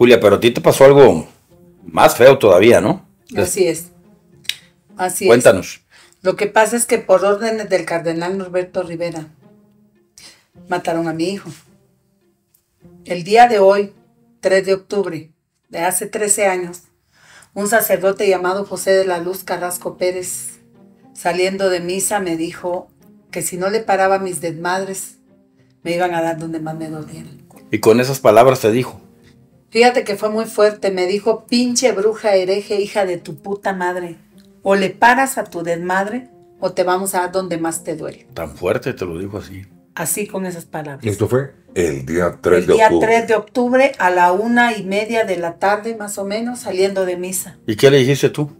Julia, pero a ti te pasó algo más feo todavía, ¿no? Así es. Así Cuéntanos. es. Cuéntanos. Lo que pasa es que por órdenes del cardenal Norberto Rivera mataron a mi hijo. El día de hoy, 3 de octubre de hace 13 años, un sacerdote llamado José de la Luz Carrasco Pérez, saliendo de misa, me dijo que si no le paraba mis desmadres, me iban a dar donde más me doliera. Y con esas palabras te dijo. Fíjate que fue muy fuerte. Me dijo, pinche bruja hereje, hija de tu puta madre. O le paras a tu desmadre o te vamos a donde más te duele. Tan fuerte te lo dijo así. Así con esas palabras. ¿Y esto fue? El día 3 de octubre. El día 3 de octubre a la una y media de la tarde, más o menos, saliendo de misa. ¿Y qué le dijiste tú?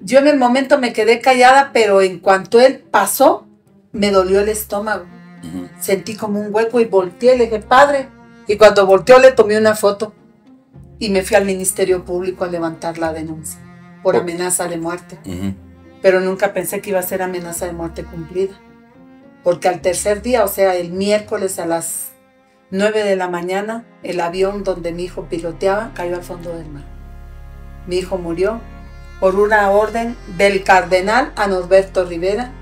Yo en el momento me quedé callada, pero en cuanto él pasó, me dolió el estómago. Sentí como un hueco y volteé y le dije, padre, y cuando volteó le tomé una foto y me fui al Ministerio Público a levantar la denuncia por amenaza de muerte. Pero nunca pensé que iba a ser amenaza de muerte cumplida. Porque al tercer día, o sea, el miércoles a las 9 de la mañana, el avión donde mi hijo piloteaba cayó al fondo del mar. Mi hijo murió por una orden del cardenal a Norberto Rivera,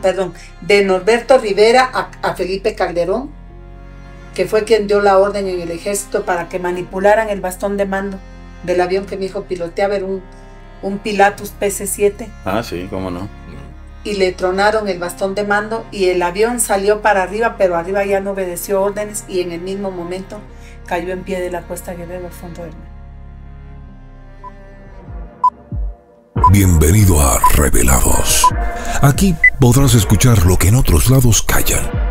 perdón, de Norberto Rivera a Felipe Calderón que fue quien dio la orden en el ejército para que manipularan el bastón de mando del avión que mi hijo piloteaba, ver un, Pilatus PC-7. Ah, sí, cómo no. Y le tronaron el bastón de mando y el avión salió para arriba, pero arriba ya no obedeció órdenes y en el mismo momento cayó en pie de la cuesta que al fondo del mar. Bienvenido a Revelados. Aquí podrás escuchar lo que en otros lados callan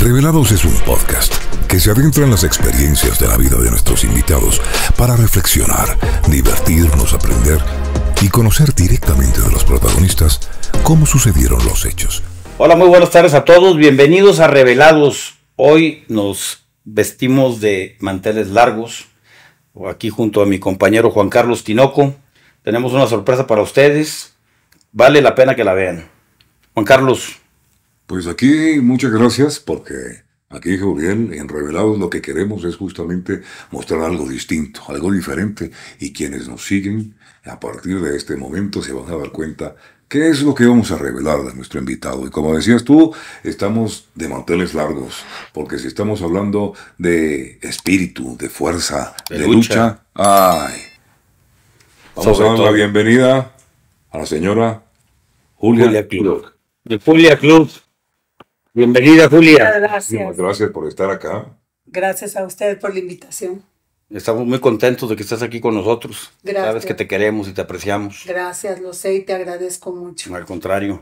Revelados es un podcast que se adentra en las experiencias de la vida de nuestros invitados para reflexionar, divertirnos, aprender y conocer directamente de los protagonistas cómo sucedieron los hechos. Hola, muy buenas tardes a todos. Bienvenidos a Revelados. Hoy nos vestimos de manteles largos. Aquí junto a mi compañero Juan Carlos Tinoco. Tenemos una sorpresa para ustedes. Vale la pena que la vean. Juan Carlos, pues aquí muchas gracias porque aquí Gabriel en Revelados lo que queremos es justamente mostrar algo distinto, algo diferente y quienes nos siguen a partir de este momento se van a dar cuenta qué es lo que vamos a revelar de nuestro invitado. Y como decías tú, estamos de manteles largos porque si estamos hablando de espíritu, de fuerza, de, lucha. ay. Vamos a dar la bienvenida a la señora Julia, Julia De Julia Club. Bienvenida, Julia. Muchas gracias. por estar acá. Gracias a ustedes por la invitación. Estamos muy contentos de que estás aquí con nosotros. Gracias. Sabes que te queremos y te apreciamos. Gracias, lo sé y te agradezco mucho. Al contrario.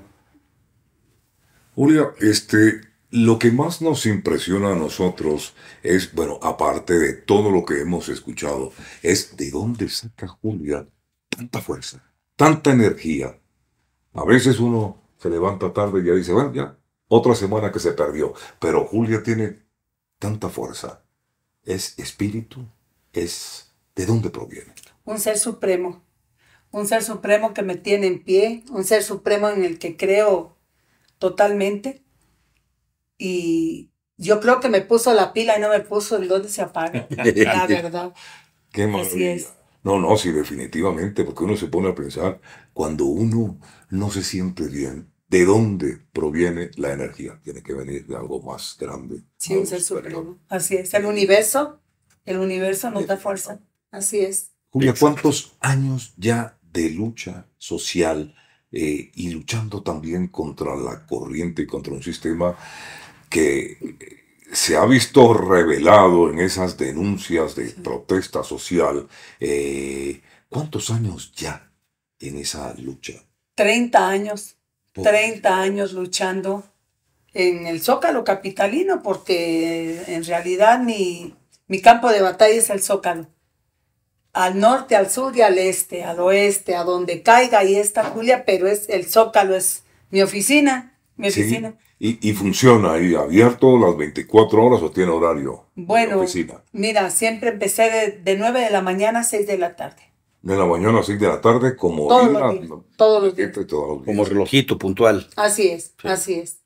Julia, este, lo que más nos impresiona a nosotros es, bueno, aparte de todo lo que hemos escuchado, es de dónde saca Julia tanta fuerza, tanta energía. A veces uno se levanta tarde y ya dice, bueno, ya, otra semana que se perdió. Pero Julia tiene tanta fuerza. Es espíritu, es de dónde proviene. Un ser supremo. Un ser supremo que me tiene en pie, un ser supremo en el que creo totalmente. Y yo creo que me puso la pila y no me puso el dónde se apaga. la verdad. Qué Así No, no, sí, definitivamente, porque uno se pone a pensar, cuando uno no se siente bien, de dónde proviene la energía. Tiene que venir de algo más grande. Sí, un ser Así es. El universo, el universo nos da fuerza. Así es. Julia, ¿cuántos años ya de lucha social eh, y luchando también contra la corriente y contra un sistema que eh, se ha visto revelado en esas denuncias de protesta social? Eh, ¿Cuántos años ya en esa lucha? 30 años. 30 años luchando en el Zócalo capitalino, porque en realidad mi, mi campo de batalla es el Zócalo. Al norte, al sur y al este, al oeste, a donde caiga, y está Julia, pero es el Zócalo, es mi oficina, mi oficina. Y, funciona ahí abierto las 24 horas o tiene horario. Bueno, mira, siempre empecé de, de 9 de la mañana a 6 de la tarde de la mañana a 6 de la tarde, como todos los días, todos los días. Como relojito puntual. Así es, así es.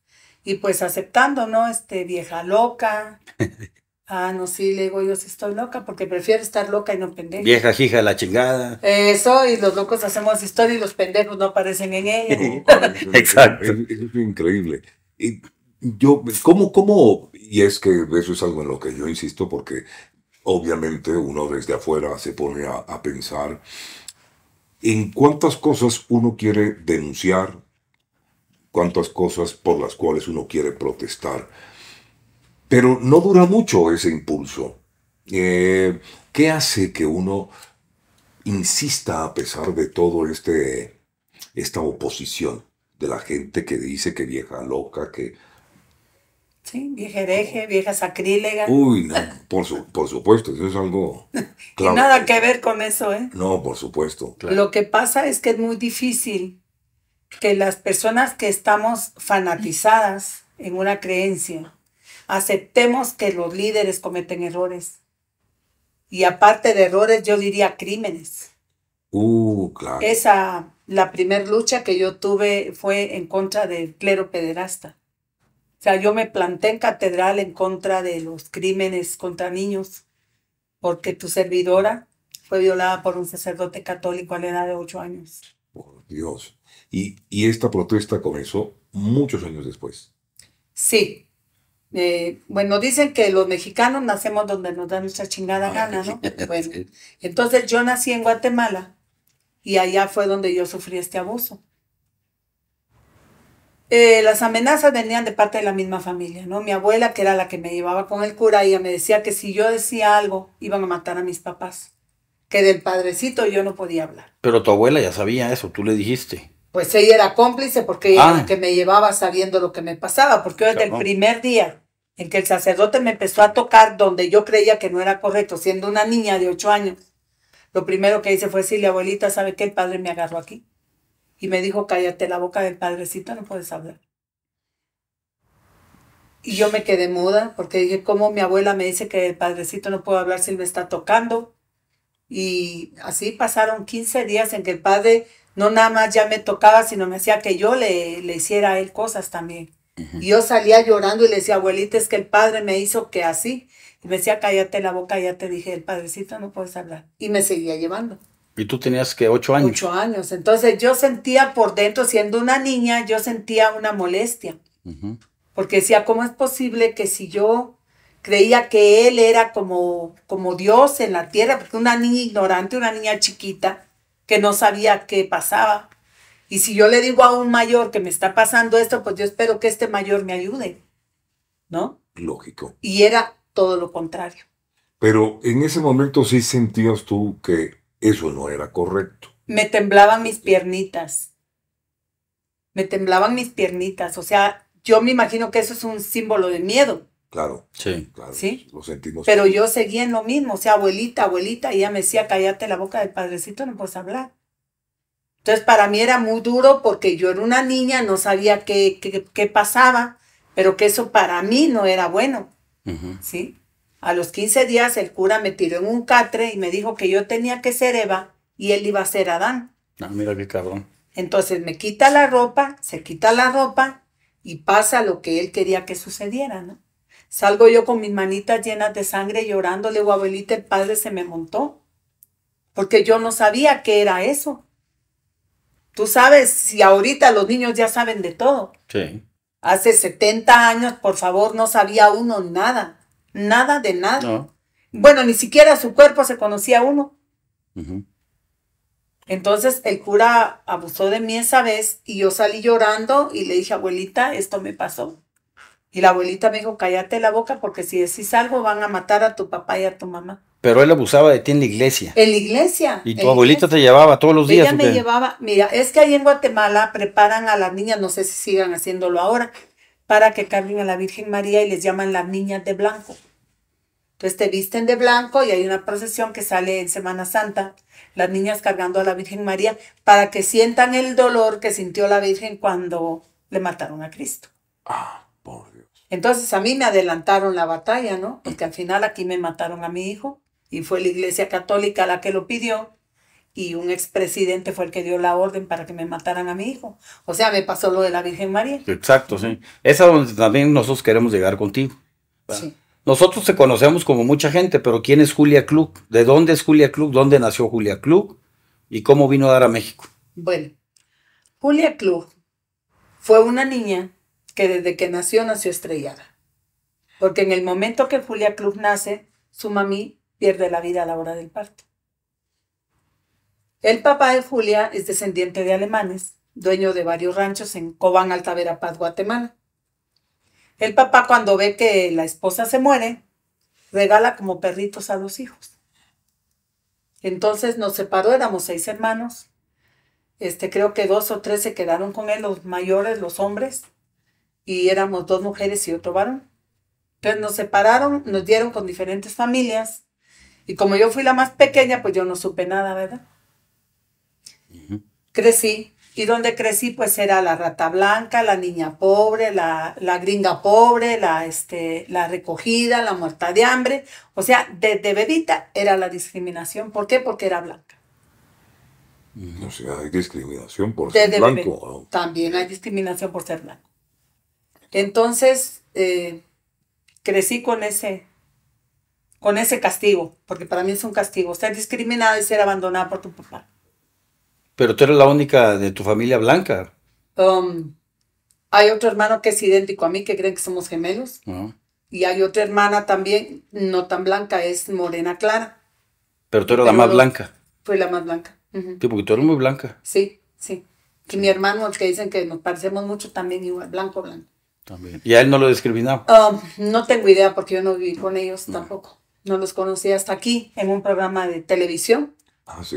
Y pues aceptando, ¿no? Este, vieja loca. ah, no, sí, le digo yo sí estoy loca, porque prefiero estar loca y no pendeja. Vieja hija la chingada. Eso, y los locos hacemos historia y los pendejos no aparecen en ella. Exacto. es increíble. Y yo, ¿cómo, cómo? Y es que eso es algo en lo que yo insisto, porque obviamente uno desde afuera se pone a, pensar en cuántas cosas uno quiere denunciar, cuántas cosas por las cuales uno quiere protestar. Pero no dura mucho ese impulso. Eh, ¿Qué hace que uno insista a pesar de todo este esta oposición de la gente que dice que vieja loca, que Sí, vieja hereje, vieja sacrílega. Uy, no, por, por supuesto, eso es algo... nada que ver con eso, ¿eh? No, por supuesto. Lo que pasa es que es muy difícil que las personas que estamos fanatizadas en una creencia aceptemos que los líderes cometen errores. Y aparte de errores, yo diría crímenes. Uh, claro. Esa, la primer lucha que yo tuve fue en contra del clero pederasta sea, yo me planté en catedral en contra de los crímenes contra niños, porque tu servidora fue violada por un sacerdote católico a la edad de ocho años. Por Dios. Y, esta protesta comenzó muchos años después. Sí. Eh, bueno, dicen que los mexicanos nacemos donde nos da nuestra chingada gana, ¿no? Bueno, entonces yo nací en Guatemala y allá fue donde yo sufrí este abuso. Eh, las amenazas venían de parte de la misma familia, ¿no? Mi abuela, que era la que me llevaba con el cura, ella me decía que si yo decía algo, iban a matar a mis papás, que del padrecito yo no podía hablar. Pero tu abuela ya sabía eso, tú le dijiste. Pues ella era cómplice porque ella ah. la que me llevaba sabiendo lo que me pasaba, porque desde el primer día en que el sacerdote me empezó a tocar donde yo creía que no era correcto, siendo una niña de ocho años, lo primero que hice fue decirle, abuelita, ¿sabe qué? El padre me agarró aquí. Y me dijo, cállate la boca del padrecito, no puedes hablar. Y yo me quedé muda porque dije, ¿cómo mi abuela me dice que el padrecito no puedo hablar si me está tocando? Y así pasaron 15 días en que el padre no nada más ya me tocaba, sino me hacía que yo le, le hiciera a él cosas también. Y yo salía llorando y le decía, abuelita, es que el padre me hizo que así. Y me decía, cállate la boca, ya te dije, el padrecito no puedes hablar. Y me seguía llevando. Y tú tenías que ocho años. Ocho años. Entonces yo sentía por dentro, siendo una niña, yo sentía una molestia. Porque decía, ¿cómo es posible que si yo creía que él era como, como Dios en la tierra? Porque una niña ignorante, una niña chiquita, que no sabía qué pasaba. Y si yo le digo a un mayor que me está pasando esto, pues yo espero que este mayor me ayude. ¿No? Lógico. Y era todo lo contrario. Pero en ese momento sí sentías tú que eso no era correcto. Me temblaban mis piernitas. Me temblaban mis piernitas. O sea, yo me imagino que eso es un símbolo de miedo. Claro. Sí. Claro, sí. Lo sentimos. Pero yo seguía en lo mismo. O sea, abuelita, abuelita, y ella me decía, cállate la boca del padrecito, no puedes hablar. Entonces, para mí era muy duro porque yo era una niña, no sabía qué, qué, qué pasaba, pero que eso para mí no era bueno. Sí. A los 15 días el cura me tiró en un catre y me dijo que yo tenía que ser Eva y él iba a ser Adán. Ah, mira qué cabrón. Entonces me quita la ropa, se quita la ropa y pasa lo que él quería que sucediera, ¿no? Salgo yo con mis manitas llenas de sangre llorándole, le abuelita, el padre se me montó, porque yo no sabía qué era eso. Tú sabes, si ahorita los niños ya saben de todo. Sí. Hace 70 años, por favor, no sabía uno nada nada de nada. Bueno, ni siquiera su cuerpo se conocía uno. Entonces el cura abusó de mí esa vez y yo salí llorando y le dije, abuelita, esto me pasó. Y la abuelita me dijo, cállate la boca porque si decís algo van a matar a tu papá y a tu mamá. Pero él abusaba de ti en la iglesia. En la iglesia. Y tu abuelita te llevaba todos los días. Ella me llevaba, mira, es que ahí en Guatemala preparan a las niñas, no sé si sigan haciéndolo ahora, para que carguen a la Virgen María y les llaman las niñas de blanco. Entonces te visten de blanco y hay una procesión que sale en Semana Santa, las niñas cargando a la Virgen María para que sientan el dolor que sintió la Virgen cuando le mataron a Cristo. Ah, por Dios. Entonces a mí me adelantaron la batalla, ¿no? Porque al final aquí me mataron a mi hijo y fue la Iglesia Católica la que lo pidió y un expresidente fue el que dio la orden para que me mataran a mi hijo. O sea, me pasó lo de la Virgen María. Exacto, sí. Esa es donde también nosotros queremos llegar contigo. Sí. Nosotros te conocemos como mucha gente, pero ¿quién es Julia Club? ¿De dónde es Julia Club? ¿Dónde nació Julia Club? ¿Y cómo vino a dar a México? Bueno, Julia Club fue una niña que desde que nació, nació estrellada. Porque en el momento que Julia Club nace, su mami pierde la vida a la hora del parto. El papá de Julia es descendiente de alemanes, dueño de varios ranchos en Cobán, Alta Verapaz, Guatemala. El papá cuando ve que la esposa se muere, regala como perritos a los hijos. Entonces nos separó, éramos seis hermanos. Este, creo que dos o tres se quedaron con él, los mayores, los hombres, y éramos dos mujeres y otro varón. Entonces nos separaron, nos dieron con diferentes familias, y como yo fui la más pequeña, pues yo no supe nada, ¿verdad? crecí. Y donde crecí, pues era la rata blanca, la niña pobre, la, gringa pobre, la, este, la recogida, la muerta de hambre. O sea, desde bebita era la discriminación. ¿Por qué? Porque era blanca. No mm, sea, hay discriminación por ser blanco. También hay discriminación por ser blanco. Entonces, eh, crecí con ese, con ese castigo, porque para mí es un castigo, ser discriminado y ser abandonado por tu papá. Pero tú eres la única de tu familia blanca. Um, hay otro hermano que es idéntico a mí, que creen que somos gemelos. Ah. Y hay otra hermana también, no tan blanca, es morena clara. Pero tú eres la más blanca. Fui la más blanca. porque tú eres muy blanca. Sí, sí. Y mi hermano, que dicen que nos parecemos mucho, también igual, blanco, blanco. También. ¿Y a él no lo discriminaba? Um, no tengo idea porque yo no viví con ellos tampoco. No los conocí hasta aquí, en un programa de televisión. Ah, sí.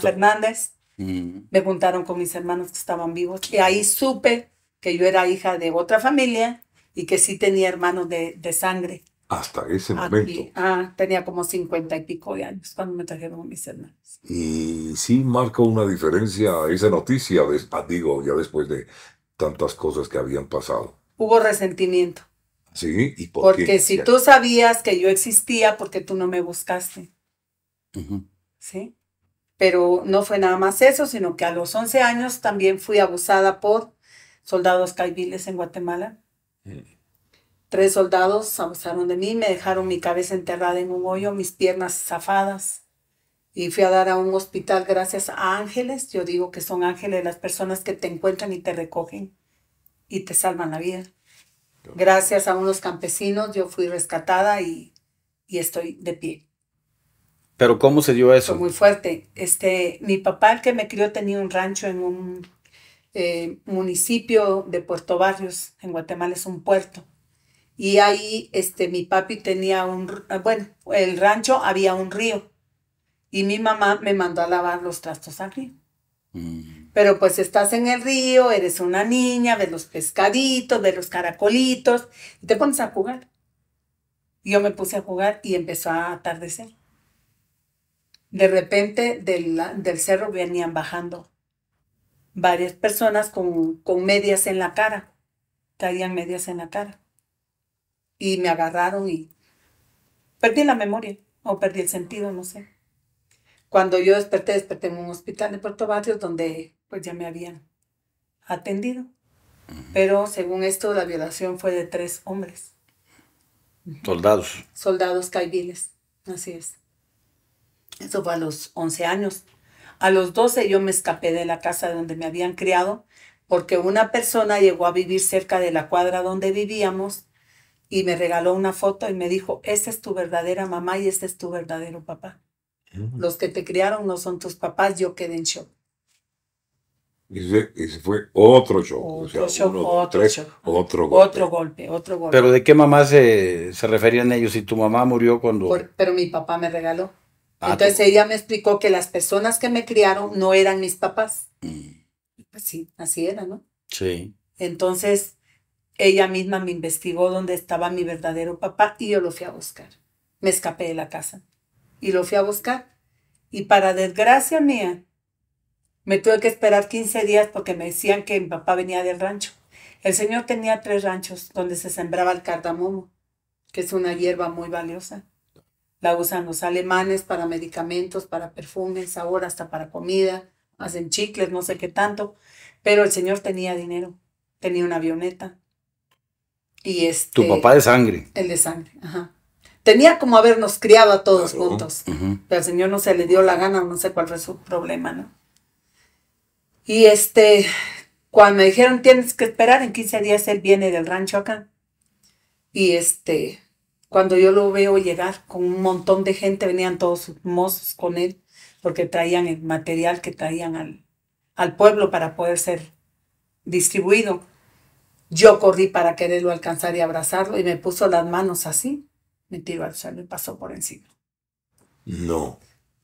Fernández. Mm. Me juntaron con mis hermanos que estaban vivos y ahí supe que yo era hija de otra familia y que sí tenía hermanos de, sangre. Hasta ese momento. ah, tenía como cincuenta y pico de años cuando me trajeron mis hermanos. Y sí marca una diferencia esa noticia, ah, digo, ya después de tantas cosas que habían pasado. Hubo resentimiento. Sí, ¿y por Porque si tú sabías que yo existía, porque tú no me buscaste. ¿Sí? Pero no fue nada más eso, sino que a los 11 años también fui abusada por soldados caibiles en Guatemala. Mm. Tres soldados abusaron de mí, me dejaron mi cabeza enterrada en un hoyo, mis piernas zafadas. Y fui a dar a un hospital gracias a ángeles. Yo digo que son ángeles las personas que te encuentran y te recogen y te salvan la vida. Gracias a unos campesinos yo fui rescatada y estoy de pie. ¿Pero cómo se dio eso? muy fuerte. Este, mi papá, el que me crió, tenía un rancho en un eh, municipio de Puerto Barrios, en Guatemala es un puerto. Y ahí este, mi papi tenía un, bueno, el rancho había un río. Y mi mamá me mandó a lavar los trastos al río. Mm. Pero pues estás en el río, eres una niña, ves los pescaditos, ves los caracolitos, y te pones a jugar. Yo me puse a jugar y empezó a atardecer. De repente del, cerro venían bajando varias personas con, medias en la cara, Caían medias en la cara. Y me agarraron y perdí la memoria o perdí el sentido, no sé. Cuando yo desperté, desperté en un hospital de Puerto Barrios donde pues ya me habían atendido. Pero según esto, la violación fue de tres hombres. Soldados. Soldados caiviles, así es. Eso fue a los 11 años. A los 12 yo me escapé de la casa donde me habían criado porque una persona llegó a vivir cerca de la cuadra donde vivíamos y me regaló una foto y me dijo, esa es tu verdadera mamá y ese es tu verdadero papá. Mm. Los que te criaron no son tus papás, yo quedé en shock. Y ese, fue otro shock. Otro, shock, otro, otro golpe. Otro golpe, otro golpe. Pero ¿de qué mamá se, se referían ellos? Si tu mamá murió cuando... pero mi papá me regaló. Ah, Entonces ella me explicó que las personas que me criaron no eran mis papás. Mm. Pues sí, así era, ¿no? Sí. Entonces ella misma me investigó dónde estaba mi verdadero papá y yo lo fui a buscar. Me escapé de la casa y lo fui a buscar. Y para desgracia mía, me tuve que esperar 15 días porque me decían que mi papá venía del rancho. El señor tenía tres ranchos donde se sembraba el cardamomo, que es una hierba muy valiosa. La usan los alemanes para medicamentos, para perfumes, ahora hasta para comida, hacen chicles, no sé qué tanto. Pero el señor tenía dinero, tenía una avioneta. Y este, tu papá de sangre. El de sangre, ajá. Tenía como habernos criado a todos juntos, pero al señor no se le dio la gana, no sé cuál fue su problema, ¿no? Y este, cuando me dijeron tienes que esperar, en 15 días él viene del rancho acá. Y este, cuando yo lo veo llegar con un montón de gente, venían todos sus mozos con él, porque traían el material que traían al, al pueblo para poder ser distribuido. Yo corrí para quererlo alcanzar y abrazarlo y me puso las manos así, me tiró al suelo y pasó por encima. No.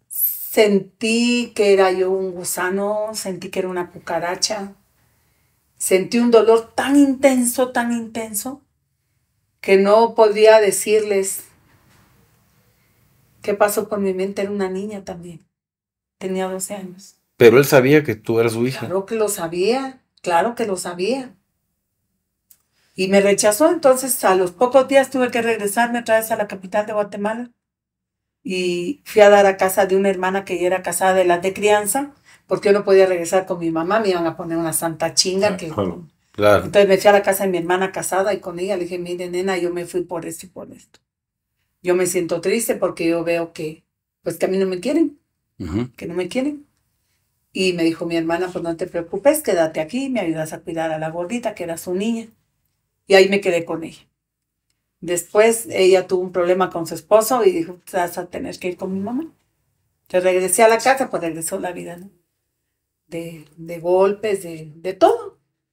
Sentí que era yo un gusano, sentí que era una cucaracha, sentí un dolor tan intenso, tan intenso, que no podía decirles qué pasó por mi mente. Era una niña también. Tenía 12 años. Pero él sabía que tú eras su hija. Claro que lo sabía, claro que lo sabía. Y me rechazó, entonces a los pocos días tuve que regresarme otra vez a la capital de Guatemala. Y fui a dar a casa de una hermana que ya era casada de la de crianza, porque yo no podía regresar con mi mamá, me iban a poner una santa chinga ah, que, entonces me fui a la casa de mi hermana casada y con ella le dije, mire, nena, yo me fui por esto y por esto. Yo me siento triste porque yo veo que, pues que a mí no me quieren, que no me quieren. Y me dijo mi hermana, pues no te preocupes, quédate aquí, me ayudas a cuidar a la gordita, que era su niña. Y ahí me quedé con ella. Después ella tuvo un problema con su esposo y dijo, vas a tener que ir con mi mamá. te regresé a la casa, pues regresó la vida, ¿no? De, golpes, de todo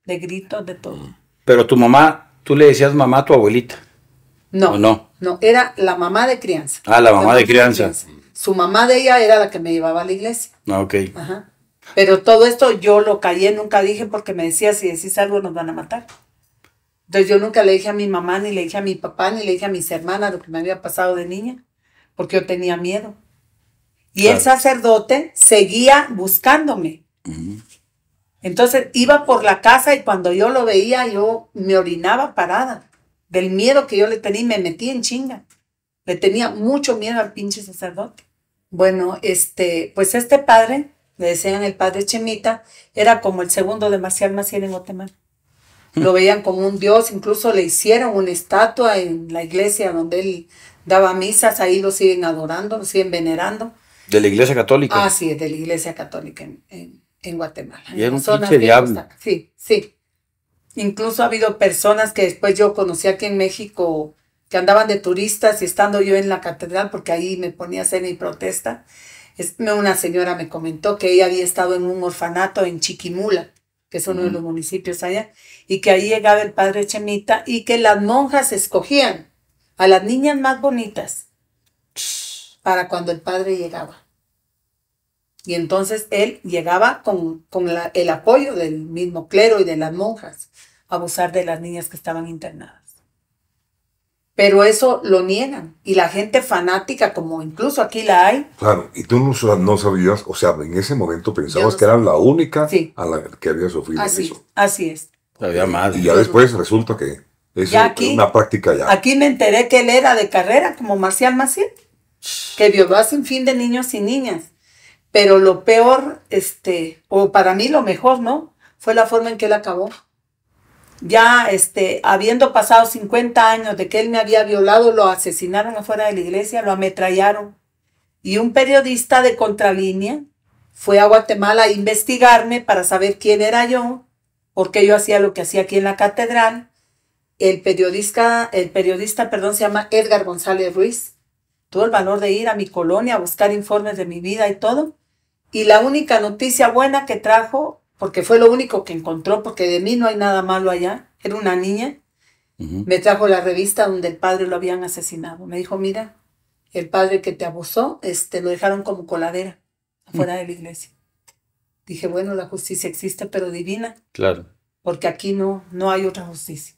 de gritos, de todo. Pero tu mamá, tú le decías mamá a tu abuelita. No, no. No, era la mamá de crianza. Ah, la mamá, de, crianza. Su mamá de ella era la que me llevaba a la iglesia. Ah, ok. Ajá. Pero todo esto yo lo callé, nunca dije porque me decía, si decís algo nos van a matar. Entonces yo nunca le dije a mi mamá, ni le dije a mi papá, ni le dije a mis hermanas lo que me había pasado de niña, porque yo tenía miedo. Y el sacerdote seguía buscándome. Entonces iba por la casa y cuando yo lo veía, yo me orinaba parada del miedo que yo le tenía y me metí en chinga. Le tenía mucho miedo al pinche sacerdote. Bueno, este, pues este padre, le decían el padre Chemita, era como el segundo de Marcial Maciel en Guatemala. Mm. Lo veían como un dios, incluso le hicieron una estatua en la iglesia donde él daba misas, ahí lo siguen adorando, lo siguen venerando. ¿De la iglesia católica? Ah, sí, de la iglesia católica en, en Guatemala. Y era un pinche diablo. Sí, sí. Incluso ha habido personas que después yo conocí aquí en México que andaban de turistas y estando yo en la catedral, porque ahí me ponía cena y protesta, es, una señora me comentó que ella había estado en un orfanato en Chiquimula, que es uno de los municipios allá, y que ahí llegaba el padre Chemita y que las monjas escogían a las niñas más bonitas para cuando el padre llegaba. Y entonces él llegaba con, con el apoyo del mismo clero y de las monjas a abusar de las niñas que estaban internadas. Pero eso lo niegan. Y la gente fanática, como incluso aquí la hay. Claro, y tú no, sabías, o sea, en ese momento pensabas que era la única a la que había sufrido así, eso. Así es. más. Y ya después resulta que es una práctica ya. Aquí me enteré que él era de carrera como Marcial Maciel, que violó a sin fin de niños y niñas. Pero lo peor, este, o para mí lo mejor, ¿no? Fue la forma en que él acabó. Ya, este, habiendo pasado 50 años de que él me había violado, lo asesinaron afuera de la iglesia, lo ametrallaron. Y un periodista de contralínea fue a Guatemala a investigarme para saber quién era yo, porque yo hacía lo que hacía aquí en la catedral. El periodista, el periodista, perdón, se llama Edgar González Ruiz. Tuvo el valor de ir a mi colonia a buscar informes de mi vida y todo. Y la única noticia buena que trajo, porque fue lo único que encontró, porque de mí no hay nada malo allá, era una niña, me trajo la revista donde el padre lo habían asesinado. Me dijo, mira, el padre que te abusó, este, lo dejaron como coladera afuera mm. de la iglesia. Dije, bueno, la justicia existe, pero divina. Claro. Porque aquí no, no hay otra justicia.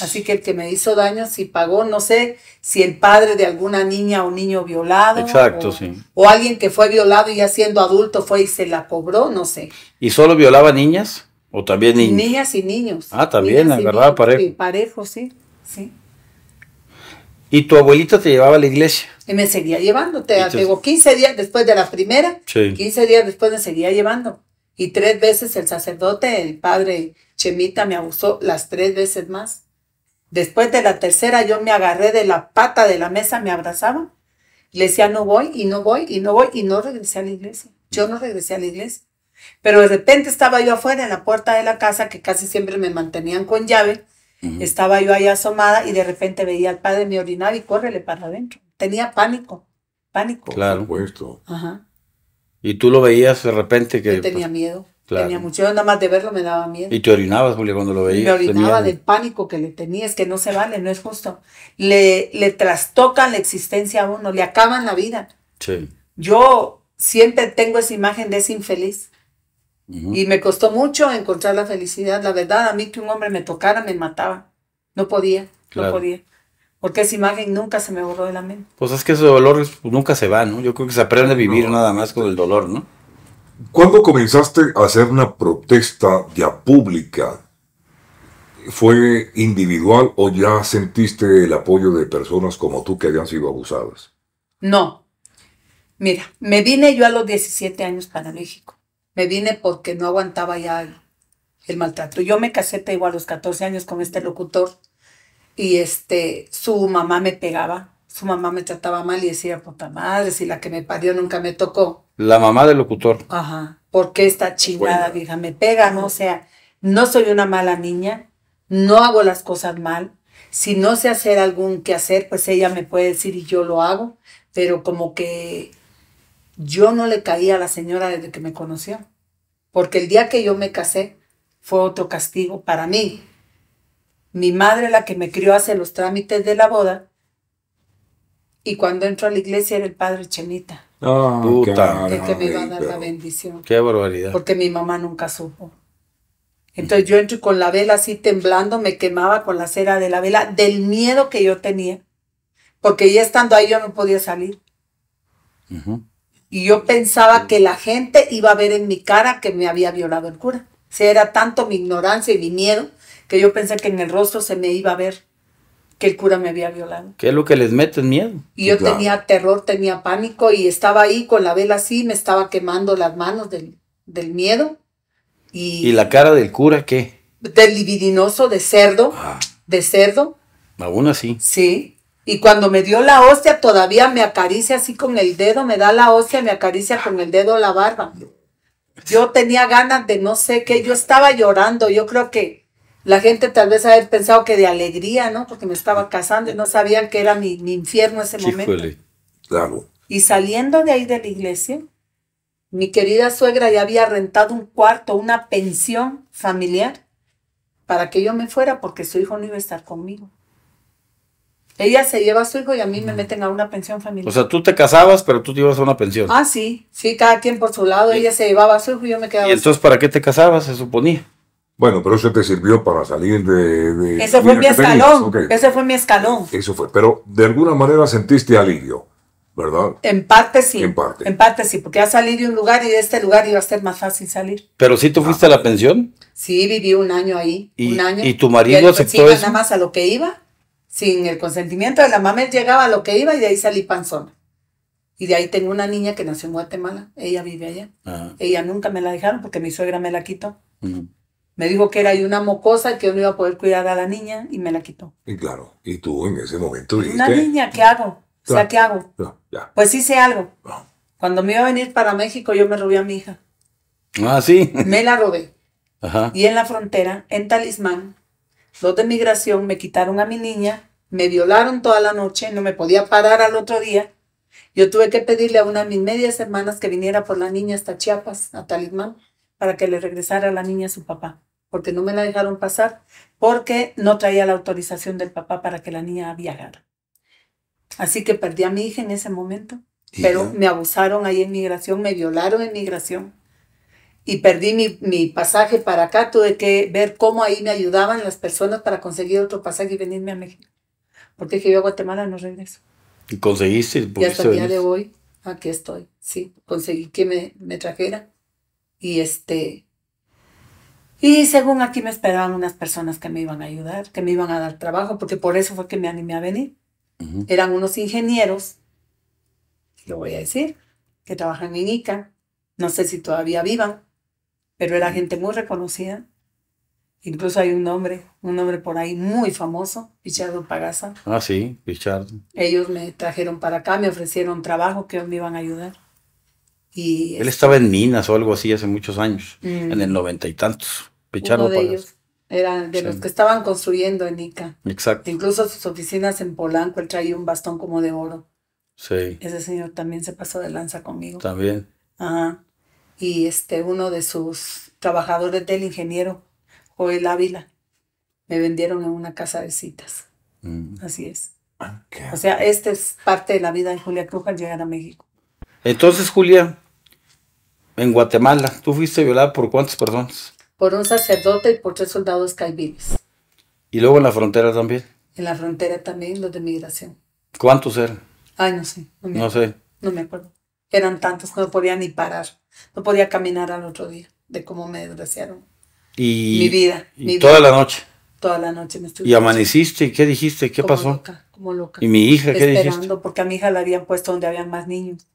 Así que el que me hizo daño, si pagó, no sé si el padre de alguna niña o niño violado. Exacto, o, sí. O alguien que fue violado y ya siendo adulto fue y se la cobró, no sé. ¿Y solo violaba niñas o también niños? Niñas y niños. Ah, también, agarraba parejo. Sí, parejo, sí, ¿Y tu abuelita te llevaba a la iglesia? Y me seguía llevando, ah, te digo, 15 días después de la primera, sí. 15 días después me seguía llevando. Y tres veces el sacerdote, el padre Chemita, me abusó las tres veces más. Después de la tercera yo me agarré de la pata de la mesa, me abrazaba. Le decía, no voy y no voy y no voy y no regresé a la iglesia. Yo no regresé a la iglesia. Pero de repente estaba yo afuera en la puerta de la casa, que casi siempre me mantenían con llave. Estaba yo ahí asomada y de repente veía al padre, me orinaba y córrele para adentro. Tenía pánico, pánico. Claro, puesto. Ajá. Y tú lo veías de repente que... Yo tenía pues, miedo. Tenía mucho, nada más de verlo me daba miedo. Y te orinabas, Julia, cuando lo veías. Me orinaba del pánico que le tenía, es que no se vale, no es justo. Le, le trastocan la existencia a uno, le acaban la vida. Sí. Yo siempre tengo esa imagen de ese infeliz. Y me costó mucho encontrar la felicidad. La verdad, a mí que un hombre me tocara me mataba. No podía, no podía. Porque esa imagen nunca se me borró de la mente. Pues es que ese dolor pues, nunca se va, ¿no? Yo creo que se aprende a vivir nada más con el dolor, ¿no? ¿Cuándo comenzaste a hacer una protesta ya pública? ¿Fue individual o ya sentiste el apoyo de personas como tú que habían sido abusadas? No. Mira, me vine yo a los 17 años para México. Me vine porque no aguantaba ya el maltrato. Yo me casé, te a los 14 años con este locutor y este, su mamá me pegaba, su mamá me trataba mal y decía, puta madre, si la que me parió nunca me tocó. La mamá del locutor. Ajá. ¿Por qué esta chingada vieja me pega? No, o sea, no soy una mala niña, no hago las cosas mal. Si no sé hacer algún hacer pues ella me puede decir y yo lo hago. Pero como que yo no le caí a la señora desde que me conoció. Porque el día que yo me casé fue otro castigo para mí. Mi madre, la que me crió hace los trámites de la boda, y cuando entró a la iglesia era el padre Chenita. Oh, Puta, el que me iba a dar la bendición. Qué barbaridad. Porque mi mamá nunca supo. Entonces yo entré con la vela así temblando, me quemaba con la cera de la vela del miedo que yo tenía. Porque ya estando ahí yo no podía salir. Y yo pensaba que la gente iba a ver en mi cara que me había violado el cura. O era tanto mi ignorancia y mi miedo que yo pensé que en el rostro se me iba a ver que el cura me había violado. ¿Qué es lo que les mete miedo? Y yo tenía terror, tenía pánico y estaba ahí con la vela así, me estaba quemando las manos del, miedo. Y, la cara del cura qué? Del libidinoso, de cerdo, ah. de cerdo. Aún así. Sí. Y cuando me dio la hostia, todavía me acaricia así con el dedo, me da la hostia, me acaricia con el dedo la barba. Yo tenía ganas de no sé qué, yo estaba llorando, yo creo que la gente tal vez haber pensado que de alegría, ¿no? Porque me estaba casando y no sabían que era mi, infierno ese momento. Claro. Y saliendo de ahí de la iglesia, mi querida suegra ya había rentado un cuarto, una pensión familiar para que yo me fuera porque su hijo no iba a estar conmigo. Ella se lleva a su hijo y a mí me mm. meten a una pensión familiar. O sea, tú te casabas, pero tú te ibas a una pensión. Ah, sí, sí, cada quien por su lado, ella se llevaba a su hijo y yo me quedaba. ¿Y entonces para qué te casabas, se suponía? Bueno, pero eso te sirvió para salir de... de ese fue mi escalón. Eso fue mi escalón. Eh, eso fue. Pero de alguna manera sentiste alivio, ¿verdad? En parte sí. En parte. sí, porque a salir de un lugar y de este lugar iba a ser más fácil salir. Pero sí tú fuiste a la pensión. Sí, viví un año ahí. un año. ¿Y tu marido aceptó nada más a lo que iba, sin el consentimiento de la mamá, él llegaba a lo que iba y de ahí salí panzona. Y de ahí tengo una niña que nació en Guatemala. Ella vive allá. Ella nunca me la dejaron porque mi suegra me la quitó. Me dijo que era y una mocosa y que yo no iba a poder cuidar a la niña y me la quitó. Y claro, y tú en ese momento Una niña, ¿qué hago? O sea, ¿qué hago? Pues hice algo. Ah. Cuando me iba a venir para México, yo me robé a mi hija. Ah, sí. Me la robé. Y en la frontera, en Talismán, los de migración me quitaron a mi niña, me violaron toda la noche, no me podía parar al otro día. Yo tuve que pedirle a una de mis medias hermanas que viniera por la niña hasta Chiapas, a Talismán para que le regresara la niña a su papá, porque no me la dejaron pasar, porque no traía la autorización del papá para que la niña viajara. Así que perdí a mi hija en ese momento, pero me abusaron ahí en migración, me violaron en migración y perdí mi, pasaje para acá. Tuve que ver cómo ahí me ayudaban las personas para conseguir otro pasaje y venirme a México. Porque dije, yo a Guatemala no regreso. ¿Y conseguiste? Y hasta el día de hoy, aquí estoy. Sí, conseguí que me, me trajera. Y este, y según aquí me esperaban unas personas que me iban a ayudar, que me iban a dar trabajo, porque por eso fue que me animé a venir. Eran unos ingenieros, lo voy a decir, que trabajan en ICA. No sé si todavía vivan, pero era gente muy reconocida. Incluso hay un nombre, un nombre por ahí muy famoso, Pichardo Pagaza. Ah, sí, Pichardo. Ellos me trajeron para acá, me ofrecieron trabajo que me iban a ayudar. Él estaba en Minas o algo así hace muchos años, en el mm. noventa y tantos. de ellos era de los que estaban construyendo en Ica. Exacto. Incluso sus oficinas en Polanco, él traía un bastón como de oro. Sí. Ese señor también se pasó de lanza conmigo. También. Ajá. Y este, uno de sus trabajadores del ingeniero, Joel Ávila, me vendieron en una casa de citas. Mm. Así es. Ah, o sea, esta es parte de la vida de Julia Cruz al llegar a México. Entonces, Julia, en Guatemala, ¿tú fuiste violada por cuántas personas? Por un sacerdote y por tres soldados caibiles. ¿Y luego en la frontera también? En la frontera también, los de migración. ¿Cuántos eran? Ay, no sé. No, me sé. No me acuerdo. Eran tantos que no podía ni parar. No podía caminar al otro día de cómo me desgraciaron. Y, mi vida. Y toda la noche. Toda la noche me estuve. ¿Y amaneciste? ¿Qué dijiste? ¿Qué como pasó? Loca, como loca. ¿Y mi hija qué dijiste? Esperando, porque a mi hija la habían puesto donde había más niños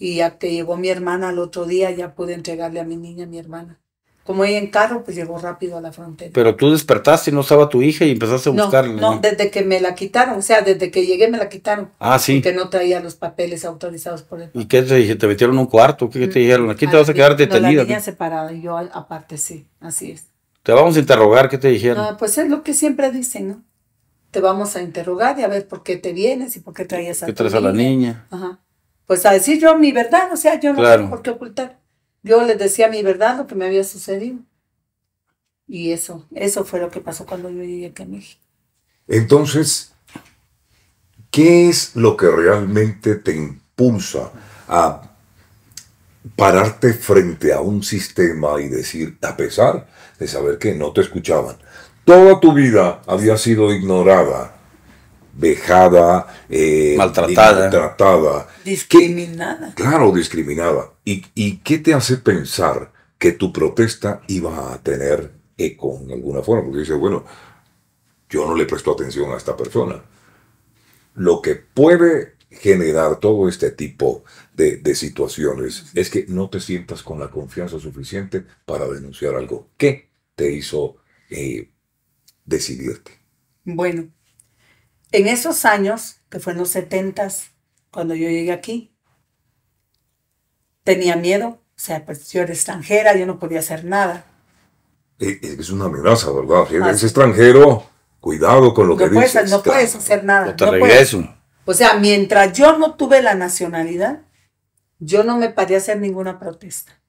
y ya que llegó mi hermana al otro día, ya pude entregarle a mi niña, a mi hermana. Como ella en carro, pues llegó rápido a la frontera. Pero tú despertaste y no estaba tu hija y empezaste a buscarla. No, no, desde que me la quitaron, o sea, desde que llegué me la quitaron. Ah, sí. Porque no traía los papeles autorizados por el ¿Y qué te dijeron? ¿Te metieron un cuarto? ¿Qué te mm, dijeron? Aquí te vas a quedar detenida. No, la niña separada y yo aparte sí, así es. Te vamos a interrogar, ¿qué te dijeron? Ah, pues es lo que siempre dicen, ¿no? Te vamos a interrogar y a ver por qué te vienes y por qué traías a, ¿Qué traes a la niña. Ajá pues a decir yo mi verdad, o sea, yo no tengo por qué ocultar. Yo les decía mi verdad, lo que me había sucedido. Y eso, eso fue lo que pasó cuando yo llegué aquí a México. Entonces, ¿qué es lo que realmente te impulsa a pararte frente a un sistema y decir, a pesar de saber que no te escuchaban, toda tu vida había sido ignorada, vejada, eh, maltratada. Discriminada. claro, discriminada. ¿Y, qué te hace pensar que tu protesta iba a tener eco en alguna forma? Porque dices, bueno, yo no le presto atención a esta persona. Lo que puede generar todo este tipo de, situaciones es que no te sientas con la confianza suficiente para denunciar algo ¿Qué te hizo eh, decidirte. Bueno, en esos años, que fueron en los setentas, cuando yo llegué aquí, tenía miedo. O sea, pues yo era extranjera, yo no podía hacer nada. E, es una amenaza, ¿verdad? Si eres extranjero, cuidado con lo que dices. No puedes hacer nada. O sea, mientras yo no tuve la nacionalidad, yo no me paré hacer ninguna protesta.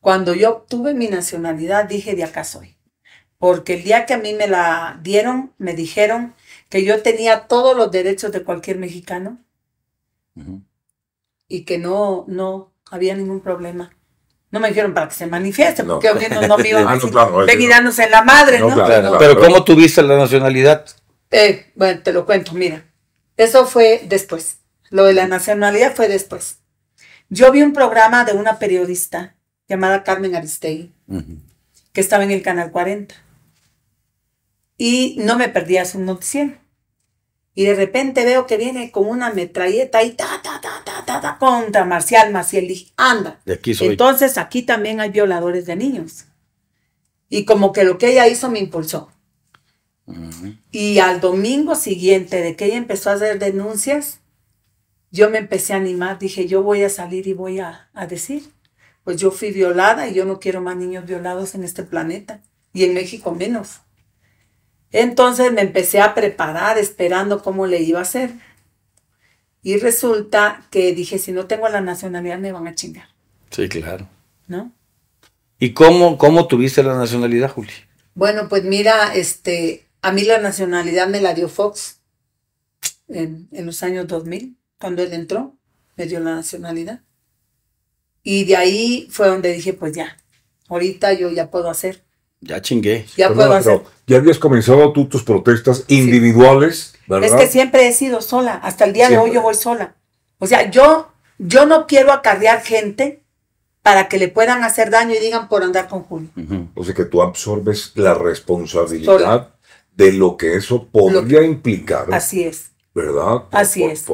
Cuando yo obtuve mi nacionalidad, dije, de acá soy. Porque el día que a mí me la dieron, me dijeron, que yo tenía todos los derechos de cualquier mexicano y que no, no había ningún problema. No me dijeron para que se manifieste, porque no. no, me iban en la madre, ¿no? pero ¿cómo tuviste la nacionalidad? Eh, bueno, te lo cuento, mira. Eso fue después. Lo de la nacionalidad fue después. Yo vi un programa de una periodista llamada Carmen Aristegui, que estaba en el Canal 40. Y no me perdía su noticiero. Y de repente veo que viene con una metralleta y ta, ta, ta, ta, ta, ta contra Marcial Maciel. Dije, anda. Entonces aquí también hay violadores de niños. Y como que lo que ella hizo me impulsó. Y al domingo siguiente de que ella empezó a hacer denuncias, yo me empecé a animar. Dije, yo voy a salir y voy a, a decir. Pues yo fui violada y yo no quiero más niños violados en este planeta. Y en México menos. Entonces me empecé a preparar esperando cómo le iba a hacer. Y resulta que dije, si no tengo la nacionalidad me van a chingar. Sí, claro. ¿No? ¿Y cómo, cómo tuviste la nacionalidad, Juli? Bueno, pues mira, este, a mí la nacionalidad me la dio Fox en, en los años 2000, cuando él entró, me dio la nacionalidad. Y de ahí fue donde dije, pues ya, ahorita yo ya puedo hacer ya chingué. Ya habías comenzado tú tus protestas individuales, ¿verdad? Es que siempre he sido sola, hasta el día de hoy yo voy sola. O sea, yo, yo no quiero acarrear gente para que le puedan hacer daño y digan por andar con Julio. O sea que tú absorbes la responsabilidad de lo que eso podría implicar. Así es. ¿Verdad? Así es.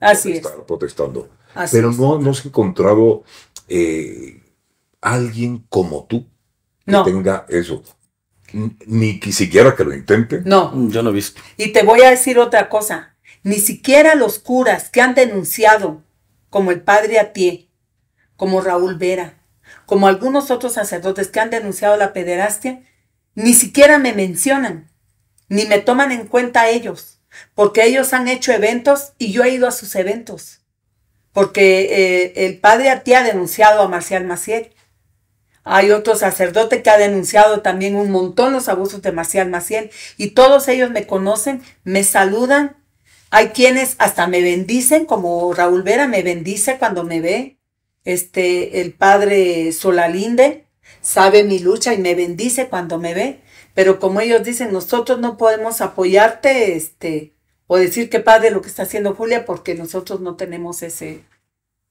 así es. Protestando. Pero No, no has encontrado eh, alguien como tú no. tenga eso. Ni siquiera que lo intente. No. Mm, yo no he visto. Y te voy a decir otra cosa. Ni siquiera los curas que han denunciado, como el padre Atié, como Raúl Vera, como algunos otros sacerdotes que han denunciado la pederastia, ni siquiera me mencionan, ni me toman en cuenta ellos, porque ellos han hecho eventos y yo he ido a sus eventos. Porque eh, el padre Atié ha denunciado a Marcial Maciel hay otro sacerdote que ha denunciado también un montón los abusos de Maciel Maciel y todos ellos me conocen, me saludan. Hay quienes hasta me bendicen, como Raúl Vera me bendice cuando me ve. Este, el padre Solalinde sabe mi lucha y me bendice cuando me ve. Pero como ellos dicen, nosotros no podemos apoyarte, este, o decir que padre lo que está haciendo Julia, porque nosotros no tenemos ese,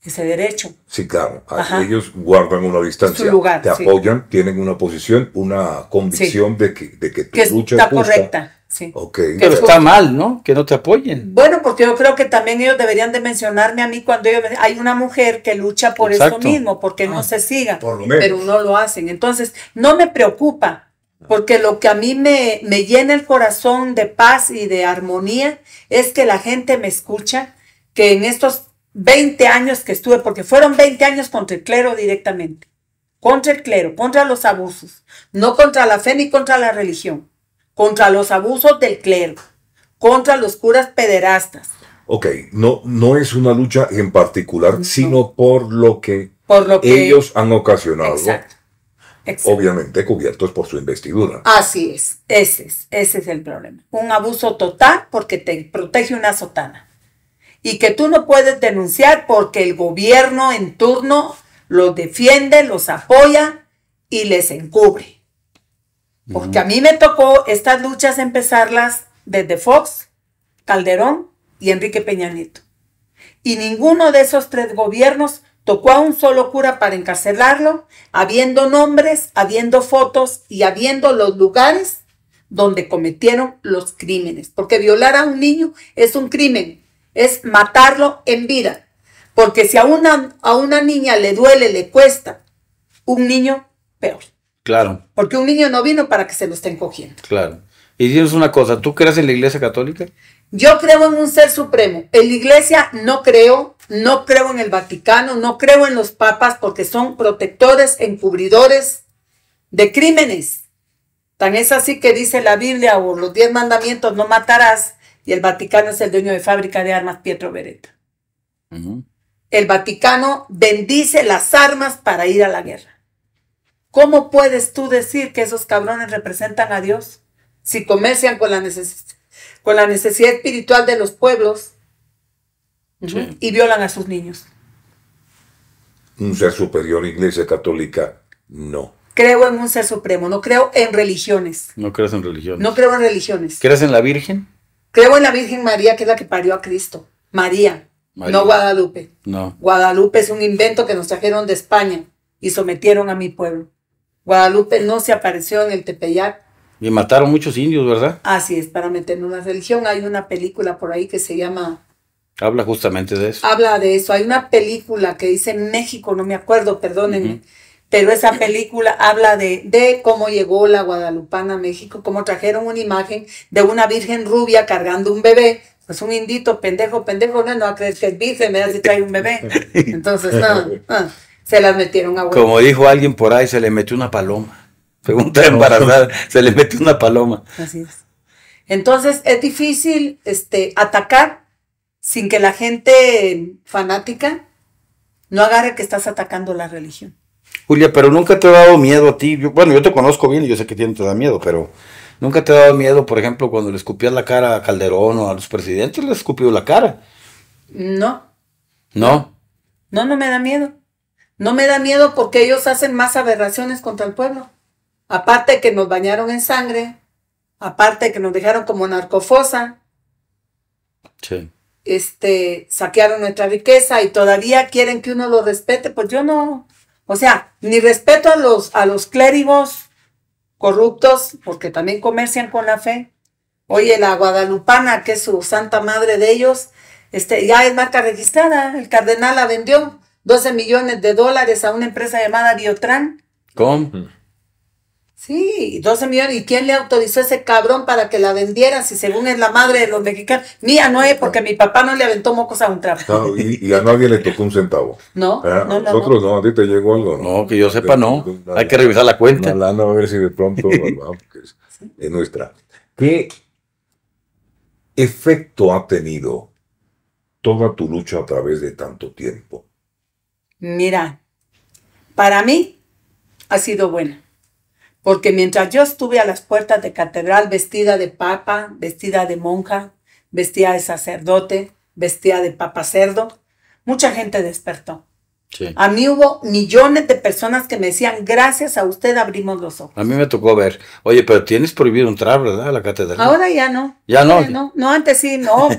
ese derecho. Sí, claro. Ah, ellos guardan una distancia, te apoyan, tienen una posición, una convicción de que, de que tu está correcta. Sí. Pero está mal, ¿no? Que no te apoyen. Bueno, porque yo creo que también ellos deberían de mencionarme a mí cuando ellos hay una mujer que lucha por eso mismo, porque no ah, se siga, por pero no lo hacen. Entonces, no me preocupa, porque lo que a mí me, me llena el corazón de paz y de armonía es que la gente me escucha, que en estos 20 años que estuve, porque fueron 20 años contra el clero directamente, contra el clero, contra los abusos, no contra la fe ni contra la religión, contra los abusos del clero, contra los curas pederastas. Ok, no, no es una lucha en particular, sino por lo, que por lo que ellos han ocasionado. Exacto. Obviamente cubiertos por su investidura. Así es, ese es, ese es el problema. Un abuso total porque te protege una sotana y que tú no puedes denunciar porque el gobierno en turno los defiende, los apoya y les encubre. Porque a mí me tocó estas luchas empezarlas desde Fox, Calderón y Enrique Peña Nieto. Y ninguno de esos tres gobiernos tocó a un solo cura para encarcelarlo, habiendo nombres, habiendo fotos y habiendo los lugares donde cometieron los crímenes. Porque violar a un niño es un crimen es matarlo en vida. Porque si a una, a una niña le duele, le cuesta, un niño peor. Claro. Porque un niño no vino para que se lo estén cogiendo. Claro. Y dices una cosa, ¿tú crees en la Iglesia Católica? Yo creo en un ser supremo. En la Iglesia no creo, no creo en el Vaticano, no creo en los papas porque son protectores, encubridores de crímenes. Tan es así que dice la Biblia o los diez mandamientos, no matarás, y el Vaticano es el dueño de fábrica de armas Pietro Beretta. El Vaticano bendice las armas para ir a la guerra. ¿Cómo puedes tú decir que esos cabrones representan a Dios si comercian con la, necesidad espiritual de los pueblos y violan a sus niños? Un ser superior, Iglesia Católica, no creo en un ser supremo, no creo en religiones. No creo en religiones. No creo en religiones. ¿Crees en la Virgen? Creo en la Virgen María, que es la que parió a Cristo. María, no Guadalupe. No. Guadalupe es un invento que nos trajeron de España y sometieron a mi pueblo. Guadalupe no se apareció en el Tepeyac. Y mataron muchos indios, ¿verdad? Así es, para meter una religión. Hay una película por ahí que se llama Habla justamente de eso. Habla de eso. Hay una película que dice México, no me acuerdo, perdónenme, pero esa película habla de, de cómo llegó la guadalupana a México, cómo trajeron una imagen de una virgen rubia cargando un bebé. Pues un indito, pendejo, pendejo, no, no creer que es virgen, me si trae un bebé. Entonces, no, se las metieron a huevo. Como dijo alguien por ahí, se le metió una paloma. Pregunta embarazada, se le metió una paloma. Así es. Entonces, es difícil este, atacar sin que la gente fanática no agarre que estás atacando la religión. Julia, pero nunca te ha dado miedo a ti. bueno, yo te conozco bien y yo sé que a ti te da miedo, pero nunca te ha dado miedo, por ejemplo, cuando le escupías la cara a Calderón o a los presidentes, le escupió la cara. No. No. No, no me da miedo. No me da miedo porque ellos hacen más aberraciones contra el pueblo. Aparte que nos bañaron en sangre, aparte que nos dejaron como narcofosa. Sí. Este, saquearon nuestra riqueza y todavía quieren que uno lo respete, pues yo no o sea, ni respeto a los, a los clérigos corruptos, porque también comercian con la fe. Oye, la guadalupana, que es su santa madre de ellos, este, ya es marca registrada. El cardenal la vendió 12 millones de dólares a una empresa llamada Biotran. ¿Cómo? Mm. Sí, 12 millones. ¿Y quién le autorizó ese cabrón para que la vendiera? Si según es la madre de los mexicanos. Mía no es porque mi papá no le aventó mocos a un trapo. y, a nadie le tocó un centavo. No, ah, Nosotros no. a ti te llegó algo. No, que yo sepa, no. Hay que revisar la cuenta. Hablando a ver si de pronto ah, es nuestra. ¿Qué efecto ha tenido toda tu lucha a través de tanto tiempo? Mira, para mí ha sido buena porque mientras yo estuve a las puertas de catedral vestida de papa, vestida de monja, vestida de sacerdote, vestida de papa cerdo, mucha gente despertó. A mí hubo millones de personas que me decían, gracias a usted abrimos los ojos. A mí me tocó ver, oye, pero tienes prohibido entrar, ¿verdad? A la catedral. Ahora ya no. Ya no. no. no, antes sí, no.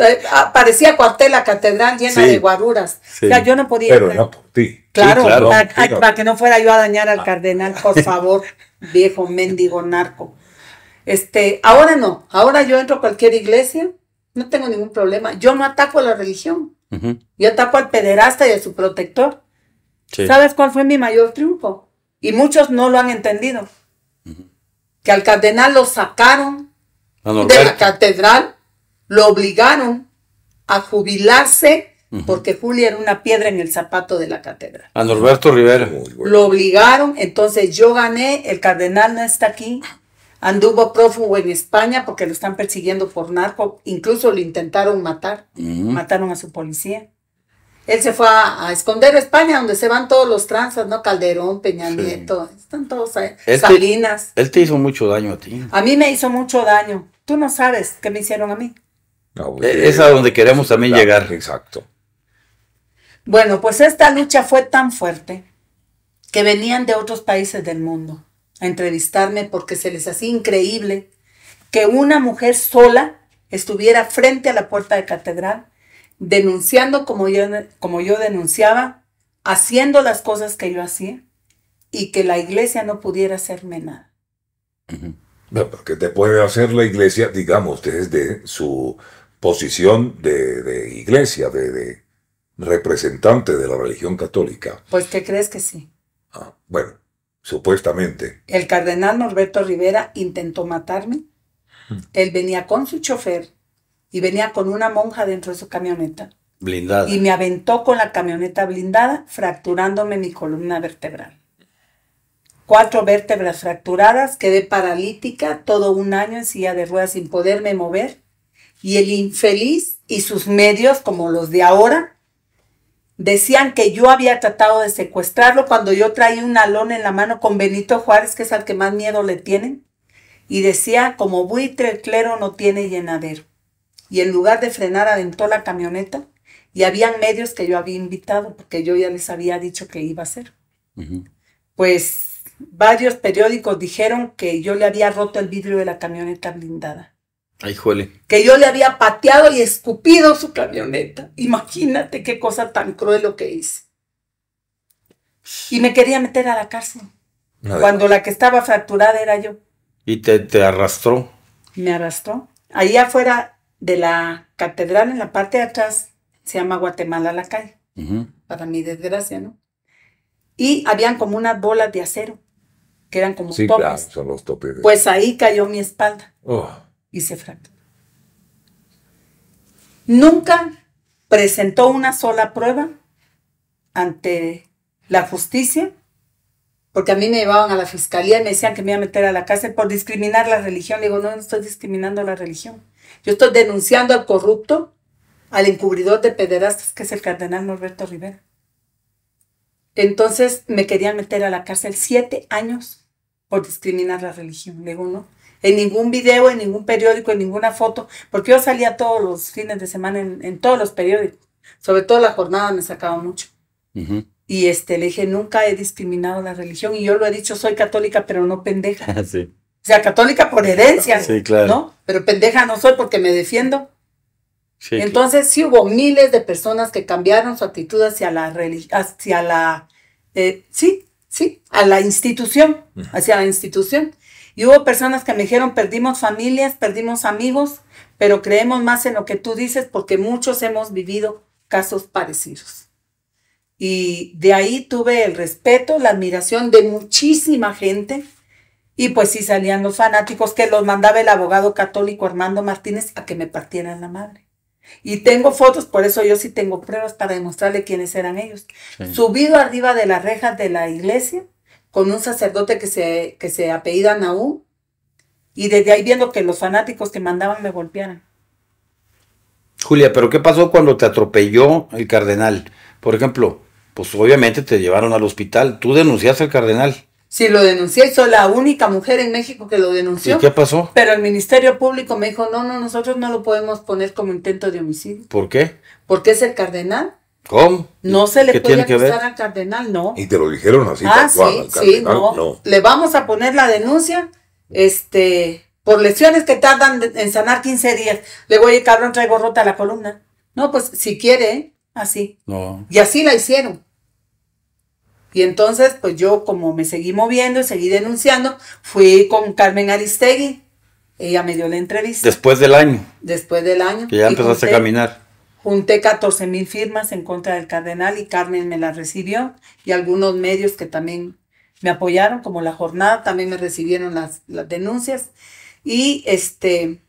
Eh, ah, parecía cuartel la catedral llena de guaruras. O sea, yo no podía pero entrar. Claro, Para, que no fuera yo a dañar al ah. cardenal, por favor, viejo mendigo narco. Este, ahora no, ahora yo entro a cualquier iglesia, no tengo ningún problema. Yo no ataco a la religión. Yo tapo al pederasta y a su protector. ¿Sabes cuál fue mi mayor triunfo? Y muchos no lo han entendido. Que al cardenal lo sacaron de la catedral, lo obligaron a jubilarse porque Julia era una piedra en el zapato de la catedral. A Norberto Rivera. Lo obligaron, entonces yo gané, el cardenal no está aquí, Anduvo prófugo en España porque lo están persiguiendo por narco. Incluso lo intentaron matar. Mm. Mataron a su policía. Él se fue a, esconder a España, donde se van todos los tranzas, ¿no? Calderón, Peña Nieto, están todos ahí. Salinas. él te hizo mucho daño a ti. A mí me hizo mucho daño. Tú no sabes qué me hicieron a mí. Pues eh, es a donde queremos también llegar. Exacto. Bueno, pues esta lucha fue tan fuerte que venían de otros países del mundo a entrevistarme porque se les hacía increíble que una mujer sola estuviera frente a la puerta de catedral denunciando como yo, como yo denunciaba, haciendo las cosas que yo hacía y que la iglesia no pudiera hacerme nada. porque te puede hacer la iglesia, digamos, desde su posición de, iglesia, de, representante de la religión católica. Pues que crees que sí. Ah, bueno, Supuestamente. El cardenal Norberto Rivera intentó matarme. Mm. Él venía con su chofer y venía con una monja dentro de su camioneta. Blindada. Y me aventó con la camioneta blindada, fracturándome mi columna vertebral. Cuatro vértebras fracturadas, quedé paralítica todo un año en silla de ruedas sin poderme mover. Y el infeliz y sus medios, como los de ahora, Decían que yo había tratado de secuestrarlo cuando yo traía un alón en la mano con Benito Juárez, que es al que más miedo le tienen. Y decía, como buitre el clero no tiene llenadero. Y en lugar de frenar, aventó la camioneta. Y habían medios que yo había invitado, porque yo ya les había dicho que iba a hacer. Pues varios periódicos dijeron que yo le había roto el vidrio de la camioneta blindada. Ay, jole. Que yo le había pateado y escupido su camioneta. Imagínate qué cosa tan cruel lo que hice. Y me quería meter a la cárcel. cuando la que estaba fracturada era yo. ¿Y te, arrastró? Me arrastró. Ahí afuera de la catedral, en la parte de atrás, se llama Guatemala la calle. Para mi desgracia, ¿no? Y habían como unas bolas de acero, que eran como sí, Claro, son los topes. Pues ahí cayó mi espalda. Oh se Franklin. Nunca presentó una sola prueba ante la justicia, porque a mí me llevaban a la fiscalía y me decían que me iba a meter a la cárcel por discriminar la religión. Le digo, no, no estoy discriminando la religión. Yo estoy denunciando al corrupto, al encubridor de pederastas, que es el cardenal Norberto Rivera. Entonces me querían meter a la cárcel siete años por discriminar la religión. Le digo, no, en ningún video, en ningún periódico, en ninguna foto, porque yo salía todos los fines de semana en, todos los periódicos, sobre todo la jornada me sacaba mucho. Y este, le dije, nunca he discriminado la religión y yo lo he dicho, soy católica, pero no pendeja. sí. O sea, católica por herencia, sí, claro. ¿no? Pero pendeja no soy porque me defiendo. Sí, Entonces sí hubo miles de personas que cambiaron su actitud hacia la hacia la eh, sí, sí, a la institución, hacia la institución. Y hubo personas que me dijeron, perdimos familias, perdimos amigos, pero creemos más en lo que tú dices porque muchos hemos vivido casos parecidos. Y de ahí tuve el respeto, la admiración de muchísima gente. Y pues sí salían los fanáticos que los mandaba el abogado católico Armando Martínez a que me partieran la madre. Y tengo fotos, por eso yo sí tengo pruebas para demostrarle quiénes eran ellos. Subido arriba de las rejas de la iglesia, con un sacerdote que se, que se apellida Naú, y desde ahí viendo que los fanáticos que mandaban me golpearan. Julia, pero ¿qué pasó cuando te atropelló el cardenal? Por ejemplo, pues obviamente te llevaron al hospital. ¿Tú denunciaste al cardenal? Sí, lo denuncié. Soy la única mujer en México que lo denunció. ¿Y qué pasó? Pero el Ministerio Público me dijo, no, no, nosotros no lo podemos poner como intento de homicidio. ¿Por qué? Porque es el cardenal ¿Cómo? No se le puede acusar al cardenal, no. Y te lo dijeron así. Ah, sí, sí, no. Le vamos a poner la denuncia, este, por lesiones que tardan en sanar 15 días. Le voy, a cabrón, traigo rota la columna. No, pues si quiere, así. No. Y así la hicieron. Y entonces, pues yo como me seguí moviendo y seguí denunciando, fui con Carmen Aristegui. Ella me dio la entrevista. Después del año. Después del año. Que ya empezaste a caminar. Junté 14 mil firmas en contra del cardenal y Carmen me las recibió y algunos medios que también me apoyaron, como La Jornada, también me recibieron las, las denuncias. Y este,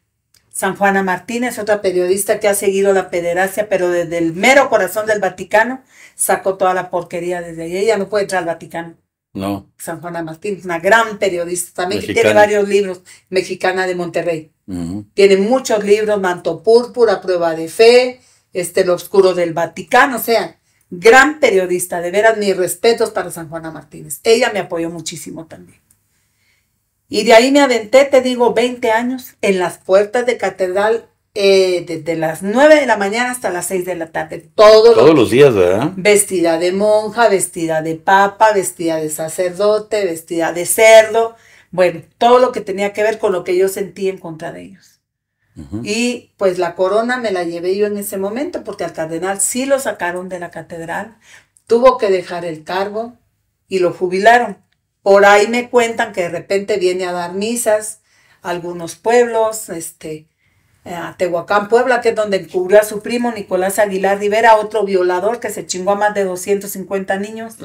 San Juana Martínez, otra periodista que ha seguido la pederastia, pero desde el mero corazón del Vaticano, sacó toda la porquería desde ahí. Ella no puede entrar al Vaticano. No. San Juana Martínez, una gran periodista también, tiene varios libros, mexicana de Monterrey. Tiene muchos libros, Manto Púrpura, Prueba de Fe, el este, lo oscuro del Vaticano, o sea, gran periodista, de veras mis respetos para San Juana Martínez. Ella me apoyó muchísimo también. Y de ahí me aventé, te digo, 20 años en las puertas de catedral eh, desde las 9 de la mañana hasta las 6 de la tarde. Todos, todos los, días, Vestida de monja, vestida de papa, vestida de sacerdote, vestida de cerdo. Bueno, todo lo que tenía que ver con lo que yo sentí en contra de ellos. Y pues la corona me la llevé yo en ese momento porque al cardenal sí lo sacaron de la catedral, tuvo que dejar el cargo y lo jubilaron. Por ahí me cuentan que de repente viene a dar misas a algunos pueblos, este, a Tehuacán, Puebla, que es donde encubrió a su primo Nicolás Aguilar Rivera, otro violador que se chingó a más de 250 niños.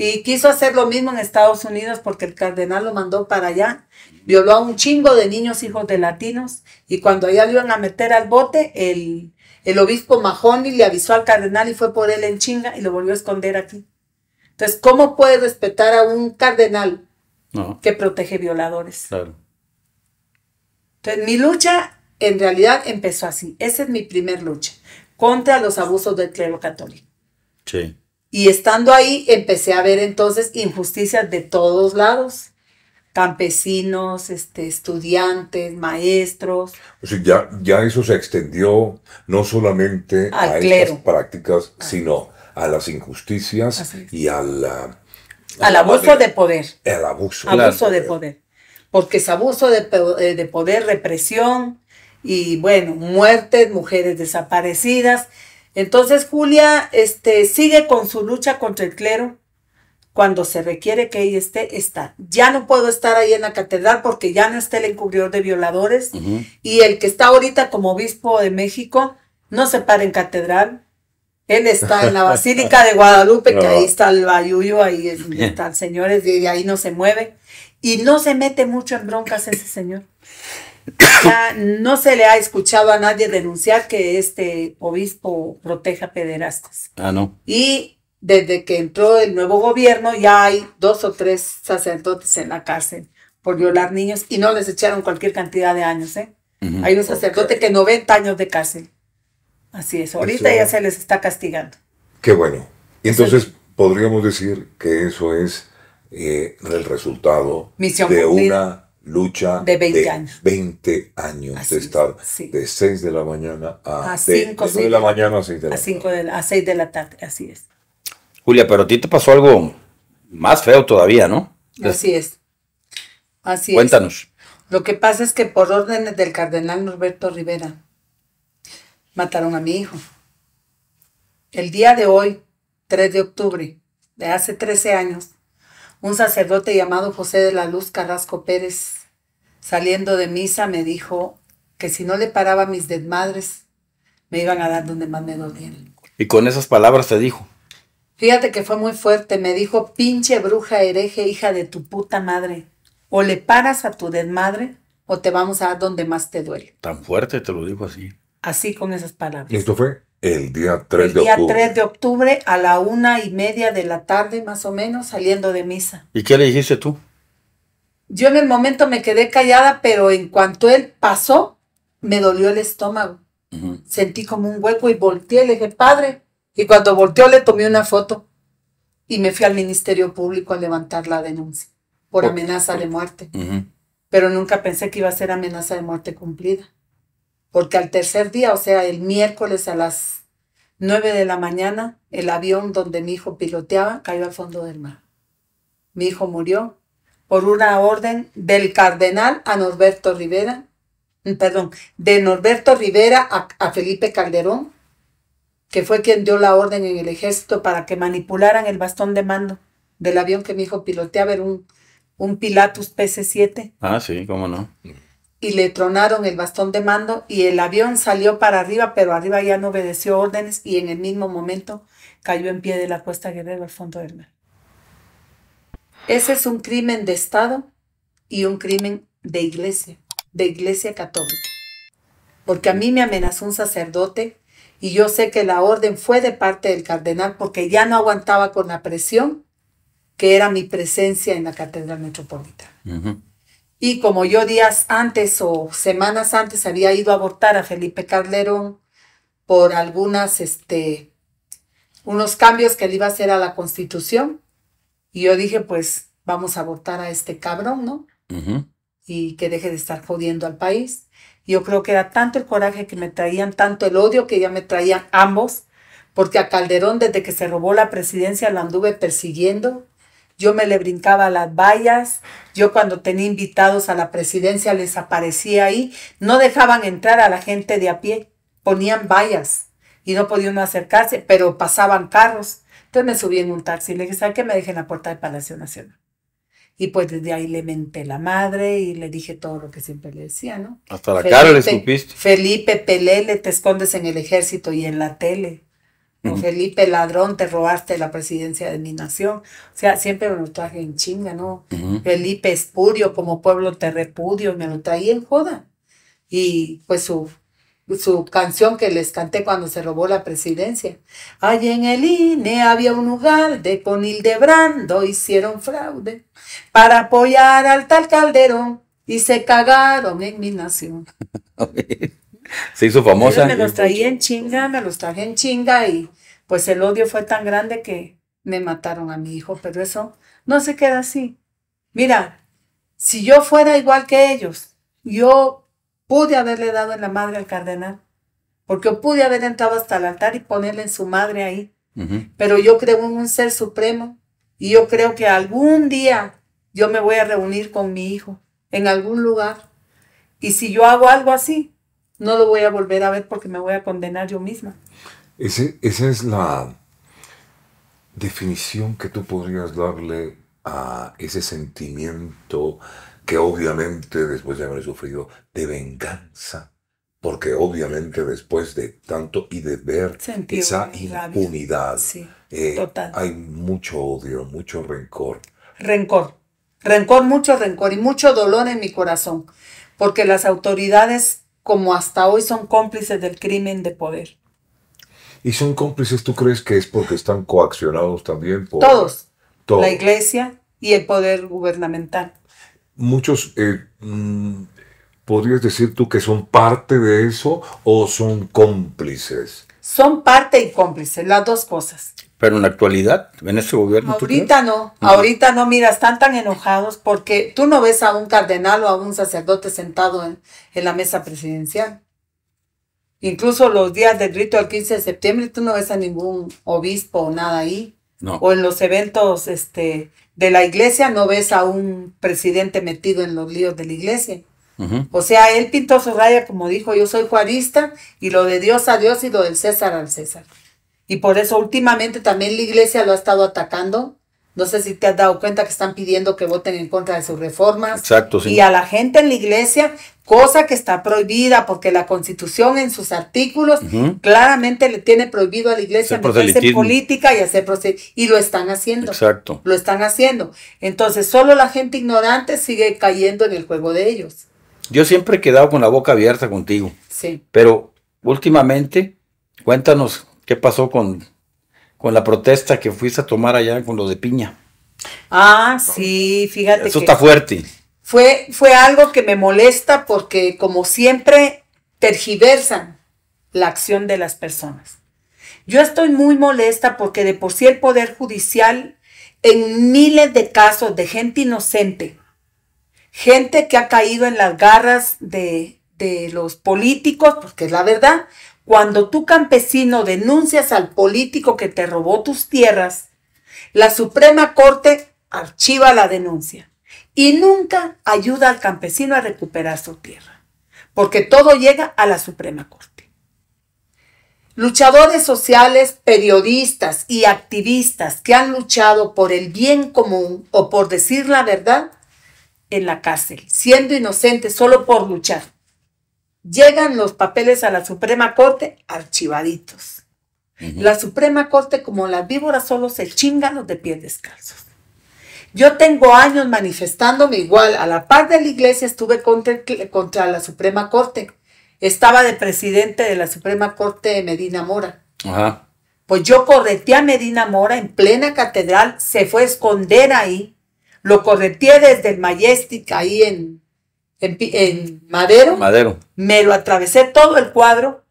Y quiso hacer lo mismo en Estados Unidos porque el cardenal lo mandó para allá. Violó a un chingo de niños hijos de latinos y cuando allá lo iban a meter al bote, el, obispo Mahoney le avisó al cardenal y fue por él en chinga y lo volvió a esconder aquí. Entonces, ¿cómo puede respetar a un cardenal que protege violadores? Claro. Entonces, mi lucha en realidad empezó así. Esa es mi primer lucha contra los abusos del clero católico. Sí. Y estando ahí empecé a ver entonces injusticias de todos lados, campesinos, este, estudiantes, maestros. O sea, ya, ya eso se extendió no solamente a estas prácticas, ah. sino a las injusticias y a al abuso de poder. El abuso. de poder. Porque es abuso de, eh, de poder, represión y bueno, muertes, mujeres desaparecidas entonces Julia este, sigue con su lucha contra el clero. Cuando se requiere que ella esté, está. Ya no puedo estar ahí en la catedral porque ya no está el encubridor de violadores. Y el que está ahorita como obispo de México no se para en catedral. Él está en la Basílica de Guadalupe, que ahí está el bayuyo, ahí están señores, y ahí no se mueve. Y no se mete mucho en broncas ese señor no se le ha escuchado a nadie denunciar que este obispo proteja pederastas. Ah, no. Y desde que entró el nuevo gobierno ya hay dos o tres sacerdotes en la cárcel por violar niños y no les echaron cualquier cantidad de años. ¿eh? Hay un sacerdote que 90 años de cárcel. Así es, ahorita ya se les está castigando. Qué bueno. Y entonces podríamos decir que eso es eh, el resultado de una lucha de 20 años. de estar de 6 de la mañana a, de, la mañana a 6 de la, de la tarde. Así es. Julia, pero a ti te pasó algo más feo todavía, ¿no? Así es. Así Cuéntanos. es. Cuéntanos. Lo que pasa es que por órdenes del cardenal Norberto Rivera mataron a mi hijo. El día de hoy, 3 de octubre de hace 13 años, un sacerdote llamado José de la Luz Carrasco Pérez saliendo de misa, me dijo que si no le paraba mis desmadres, me iban a dar donde más me dolía Y con esas palabras te dijo. Fíjate que fue muy fuerte, me dijo, pinche bruja hereje, hija de tu puta madre, o le paras a tu desmadre o te vamos a dar donde más te duele. Tan fuerte te lo dijo así. Así con esas palabras. ¿Y esto fue? El día 3 el de día octubre. 3 de octubre a la una y media de la tarde, más o menos, saliendo de misa. ¿Y qué le dijiste tú? Yo en el momento me quedé callada, pero en cuanto él pasó, me dolió el estómago. Sentí como un hueco y volteé, le dije, padre. Y cuando volteó le tomé una foto y me fui al Ministerio Público a levantar la denuncia por amenaza de muerte. Pero nunca pensé que iba a ser amenaza de muerte cumplida. Porque al tercer día, o sea, el miércoles a las nueve de la mañana, el avión donde mi hijo piloteaba cayó al fondo del mar. Mi hijo murió por una orden del cardenal a Norberto Rivera, mm, perdón, de Norberto Rivera a, Felipe Calderón, que fue quien dio la orden en el ejército para que manipularan el bastón de mando del avión que mi hijo piloteaba, era un, un Pilatus PC-7. Ah, sí, cómo no. Y le tronaron el bastón de mando y el avión salió para arriba, pero arriba ya no obedeció órdenes y en el mismo momento cayó en pie de la cuesta guerrero al fondo del mar. Ese es un crimen de Estado y un crimen de iglesia, de iglesia católica. Porque a mí me amenazó un sacerdote y yo sé que la orden fue de parte del cardenal porque ya no aguantaba con la presión que era mi presencia en la Catedral Metropolitana. Y como yo días antes o semanas antes había ido a abortar a Felipe Calderón por algunas, este, unos cambios que le iba a hacer a la Constitución, y yo dije, pues vamos a votar a este cabrón, ¿no? Y que deje de estar jodiendo al país. Yo creo que era tanto el coraje que me traían, tanto el odio que ya me traían ambos, porque a Calderón desde que se robó la presidencia lo anduve persiguiendo. Yo me le brincaba las vallas, yo cuando tenía invitados a la presidencia les aparecía ahí, no dejaban entrar a la gente de a pie, ponían vallas y no podían acercarse, pero pasaban carros. Entonces me subí en un taxi y le dije, ¿sabes qué? Me dejé en la puerta del Palacio Nacional. Y pues desde ahí le menté la madre y le dije todo lo que siempre le decía, ¿no? Hasta la cara le escupiste. Felipe, pelele, te escondes en el ejército y en la tele. O Felipe, ladrón, te robaste la presidencia de mi nación. O sea, siempre me lo traje en chinga, ¿no? Felipe, espurio, como pueblo te repudio, me lo traía en joda. Y pues su su canción que les canté cuando se robó la presidencia. Allí en el INE había un lugar de con Hildebrando hicieron fraude para apoyar al tal Calderón y se cagaron en mi nación. se hizo famosa. me los traía en chinga, me los traje en chinga y pues el odio fue tan grande que me mataron a mi hijo, pero eso no se queda así. Mira, si yo fuera igual que ellos, yo Pude haberle dado en la madre al cardenal, porque pude haber entrado hasta el altar y ponerle en su madre ahí. Pero yo creo en un ser supremo y yo creo que algún día yo me voy a reunir con mi hijo en algún lugar. Y si yo hago algo así, no lo voy a volver a ver porque me voy a condenar yo misma. Ese, esa es la definición que tú podrías darle a ese sentimiento que obviamente después de haber sufrido de venganza, porque obviamente después de tanto y de ver esa impunidad, eh, hay mucho odio, mucho rencor. Rencor, rencor, mucho rencor y mucho dolor en mi corazón, porque las autoridades como hasta hoy son cómplices del crimen de poder. ¿Y son cómplices, tú crees que es porque están coaccionados también por... todos. La iglesia y el poder gubernamental muchos, eh, mm, podrías decir tú que son parte de eso o son cómplices. Son parte y cómplices, las dos cosas. Pero en la actualidad, en este gobierno. Ahorita no, ahorita no, mira, están tan enojados porque tú no ves a un cardenal o a un sacerdote sentado en, en la mesa presidencial. Incluso los días del grito del 15 de septiembre, tú no ves a ningún obispo o nada ahí. No. O en los eventos este, de la iglesia no ves a un presidente metido en los líos de la iglesia. O sea, él pintó su raya como dijo, yo soy juarista y lo de Dios a Dios y lo del César al César. Y por eso últimamente también la iglesia lo ha estado atacando no sé si te has dado cuenta que están pidiendo que voten en contra de sus reformas. Exacto, sí. Y a la gente en la iglesia, cosa que está prohibida porque la constitución en sus artículos claramente le tiene prohibido a la iglesia hacer política y hacer Y lo están haciendo. Exacto. Lo están haciendo. Entonces, solo la gente ignorante sigue cayendo en el juego de ellos. Yo siempre he quedado con la boca abierta contigo. Sí. Pero últimamente, cuéntanos qué pasó con con la protesta que fuiste a tomar allá con lo de piña. Ah, sí, fíjate. Eso está fuerte. Fue, fue algo que me molesta porque como siempre tergiversan la acción de las personas. Yo estoy muy molesta porque de por sí el Poder Judicial en miles de casos de gente inocente, gente que ha caído en las garras de, de los políticos, porque es la verdad, cuando tú campesino denuncias al político que te robó tus tierras, la Suprema Corte archiva la denuncia y nunca ayuda al campesino a recuperar su tierra, porque todo llega a la Suprema Corte. Luchadores sociales, periodistas y activistas que han luchado por el bien común o por decir la verdad en la cárcel, siendo inocentes solo por luchar llegan los papeles a la Suprema Corte archivaditos. La Suprema Corte, como las víboras, solo se chingan los de pies descalzos. Yo tengo años manifestándome igual, a la par de la iglesia estuve contra, la Suprema Corte. Estaba de presidente de la Suprema Corte de Medina Mora. Pues yo correté a Medina Mora en plena catedral, se fue a esconder ahí. Lo correté desde el Majestic ahí en, en, Madero. Me lo atravesé todo el cuadro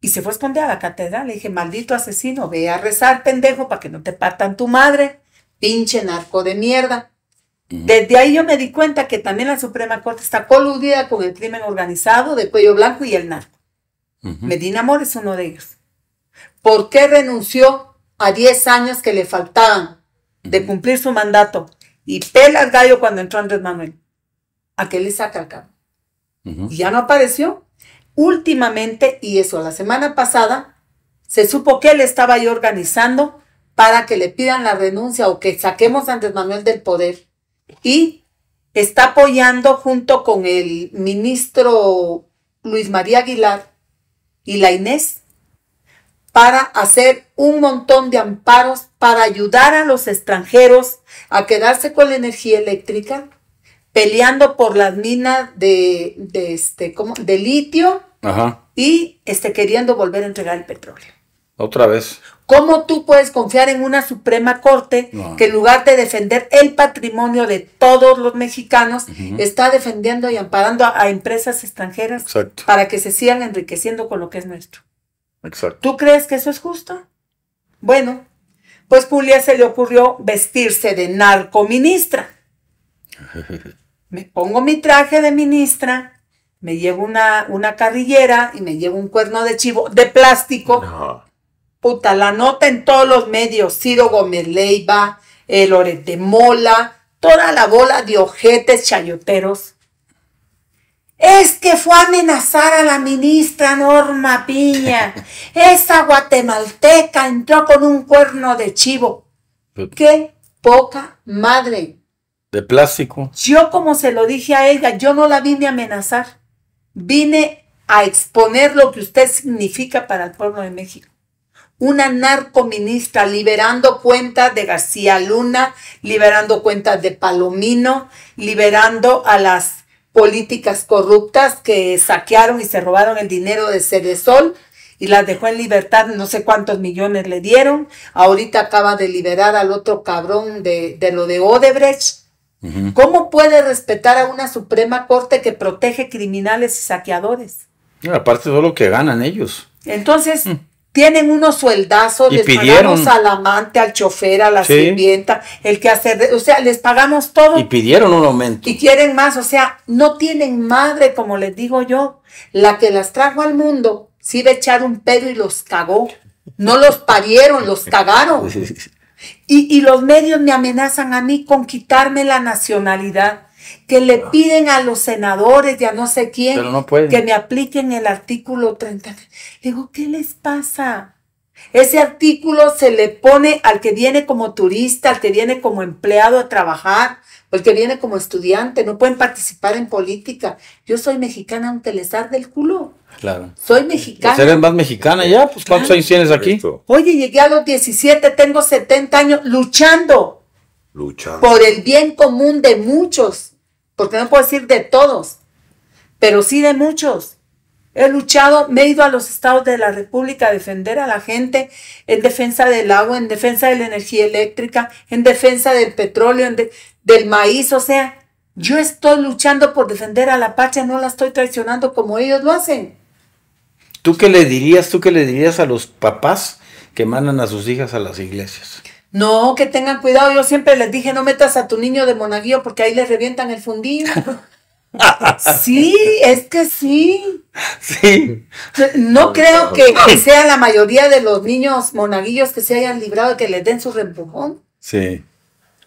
y se fue a esconder a la catedral. Le dije, maldito asesino, ve a rezar, pendejo, para que no te partan tu madre, pinche narco de mierda. Desde ahí yo me di cuenta que también la Suprema Corte está coludida con el crimen organizado de cuello blanco y el narco. me Medina Amor es uno de ellos. ¿Por qué renunció a 10 años que le faltaban de cumplir su mandato? Y pelas gallo cuando entró Andrés Manuel. ¿a qué le saca el cabo. ya no apareció. Últimamente, y eso, la semana pasada, se supo que él estaba ahí organizando para que le pidan la renuncia o que saquemos a Andrés Manuel del poder. Y está apoyando junto con el ministro Luis María Aguilar y la Inés para hacer un montón de amparos para ayudar a los extranjeros a quedarse con la energía eléctrica peleando por las minas de, este, ¿cómo? de litio y este, queriendo volver a entregar el petróleo. Otra vez. ¿Cómo tú puedes confiar en una Suprema Corte que en lugar de defender el patrimonio de todos los mexicanos, está defendiendo y amparando a, empresas extranjeras para que se sigan enriqueciendo con lo que es nuestro? Exacto. ¿Tú crees que eso es justo? Bueno, pues Julia se le ocurrió vestirse de narcoministra. me pongo mi traje de ministra, me llevo una, una carrillera y me llevo un cuerno de chivo de plástico. Puta, la nota en todos los medios, Ciro Gómez Leiva, el eh, de Mola, toda la bola de ojetes chayoteros. Es que fue a amenazar a la ministra Norma Piña. Esa guatemalteca entró con un cuerno de chivo. Qué poca madre. De plástico. Yo, como se lo dije a ella, yo no la vine a amenazar. Vine a exponer lo que usted significa para el pueblo de México. Una narcoministra liberando cuentas de García Luna, liberando cuentas de Palomino, liberando a las políticas corruptas que saquearon y se robaron el dinero de Cedesol y las dejó en libertad, no sé cuántos millones le dieron. Ahorita acaba de liberar al otro cabrón de, de lo de Odebrecht ¿Cómo puede respetar a una Suprema Corte que protege criminales y saqueadores? Ah, aparte de todo lo que ganan ellos. Entonces, mm. tienen unos sueldazos, y les pidieron, pagamos al amante, al chofer, a la el que hace, o sea, les pagamos todo. Y pidieron un aumento. Y quieren más, o sea, no tienen madre, como les digo yo. La que las trajo al mundo, sí a echar un pedo y los cagó. No los parieron, los cagaron. Y, los medios me amenazan a mí con quitarme la nacionalidad, que le ah. piden a los senadores ya no sé quién que me apliquen el artículo 30. Digo, ¿qué les pasa? Ese artículo se le pone al que viene como turista, al que viene como empleado a trabajar, al que viene como estudiante, no pueden participar en política. Yo soy mexicana aunque les arde el culo. Soy pues, mexicana. más mexicana ya, pues, ¿cuántos años aquí? Oye, llegué a los 17, tengo 70 años luchando. Luchando. Por el bien común de muchos, porque no puedo decir de todos, pero sí de muchos. He luchado, me he ido a los estados de la República a defender a la gente en defensa del agua, en defensa de la energía eléctrica, en defensa del petróleo, del maíz, o sea, yo estoy luchando por defender a la patria, no la estoy traicionando como ellos lo hacen. ¿Tú qué le dirías, tú qué le dirías a los papás que mandan a sus hijas a las iglesias? No, que tengan cuidado. Yo siempre les dije, no metas a tu niño de monaguillo porque ahí le revientan el fundillo. sí, es que sí. Sí. No creo que, sea la mayoría de los niños monaguillos que se hayan librado que les den su rempujón. Sí.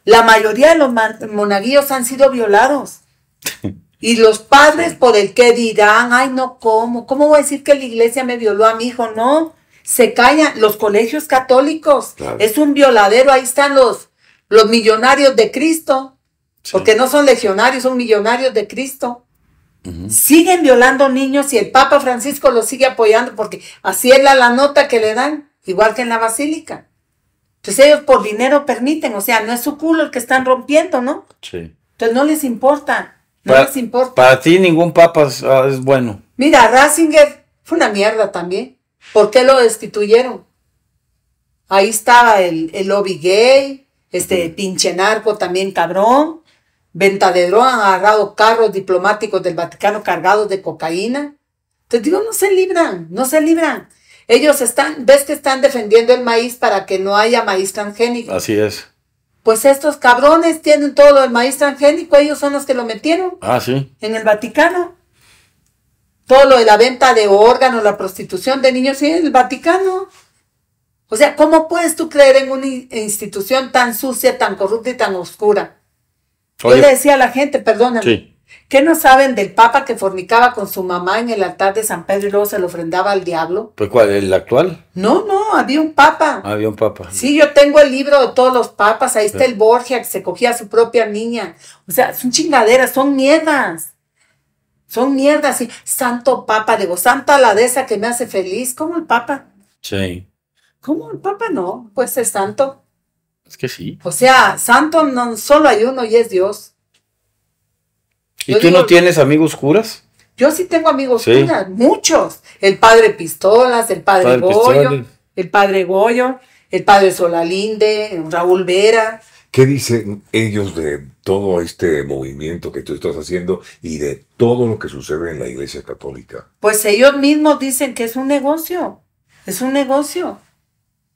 La mayoría de los monaguillos han sido violados. Y los padres por el que dirán, ay no, ¿cómo? ¿Cómo voy a decir que la iglesia me violó a mi hijo? No, se callan los colegios católicos. Es un violadero, ahí están los, los millonarios de Cristo, porque no son legionarios, son millonarios de Cristo. Siguen violando niños y el Papa Francisco los sigue apoyando porque así es la, la nota que le dan, igual que en la basílica. Entonces ellos por dinero permiten, o sea, no es su culo el que están rompiendo, ¿no? Sí. Entonces no les importa. No les importa. Para ti ningún papa ah, es, bueno. Mira, Ratzinger fue una mierda también. ¿Por qué lo destituyeron? Ahí estaba el, lobby gay, este pinche narco también cabrón, venta de agarrado carros diplomáticos del Vaticano cargados de cocaína. Te digo, no se libran, no se libran. Ellos están, ves que están defendiendo el maíz para que no haya maíz transgénico. Así es pues estos cabrones tienen todo el maíz transgénico, ellos son los que lo metieron. Ah, sí. En el Vaticano. Todo lo de la venta de órganos, la prostitución de niños, sí, el Vaticano. O sea, ¿cómo puedes tú creer en una institución tan sucia, tan corrupta y tan oscura? Yo le decía a la gente, perdóname. Sí. ¿Qué no saben del papa que fornicaba con su mamá en el altar de San Pedro y luego se lo ofrendaba al diablo? Pues cuál, el actual. No, no, había un papa. Ah, había un papa. Sí, yo tengo el libro de todos los papas, ahí está el Borgia que se cogía a su propia niña. O sea, son chingaderas, son mierdas. Son mierdas, sí. Santo papa, digo, santa la que me hace feliz, ¿Cómo el papa. Sí. ¿Cómo el papa no? Pues es santo. Es que sí. O sea, santo no solo hay uno y es Dios. ¿Y tú no tienes amigos curas? Yo sí tengo amigos curas, muchos. El padre Pistolas, el padre, Goyo, el padre Goyo, el padre Solalinde, Raúl Vera. ¿Qué dicen ellos de todo este movimiento que tú estás haciendo y de todo lo que sucede en la Iglesia Católica? Pues ellos mismos dicen que es un negocio, es un negocio.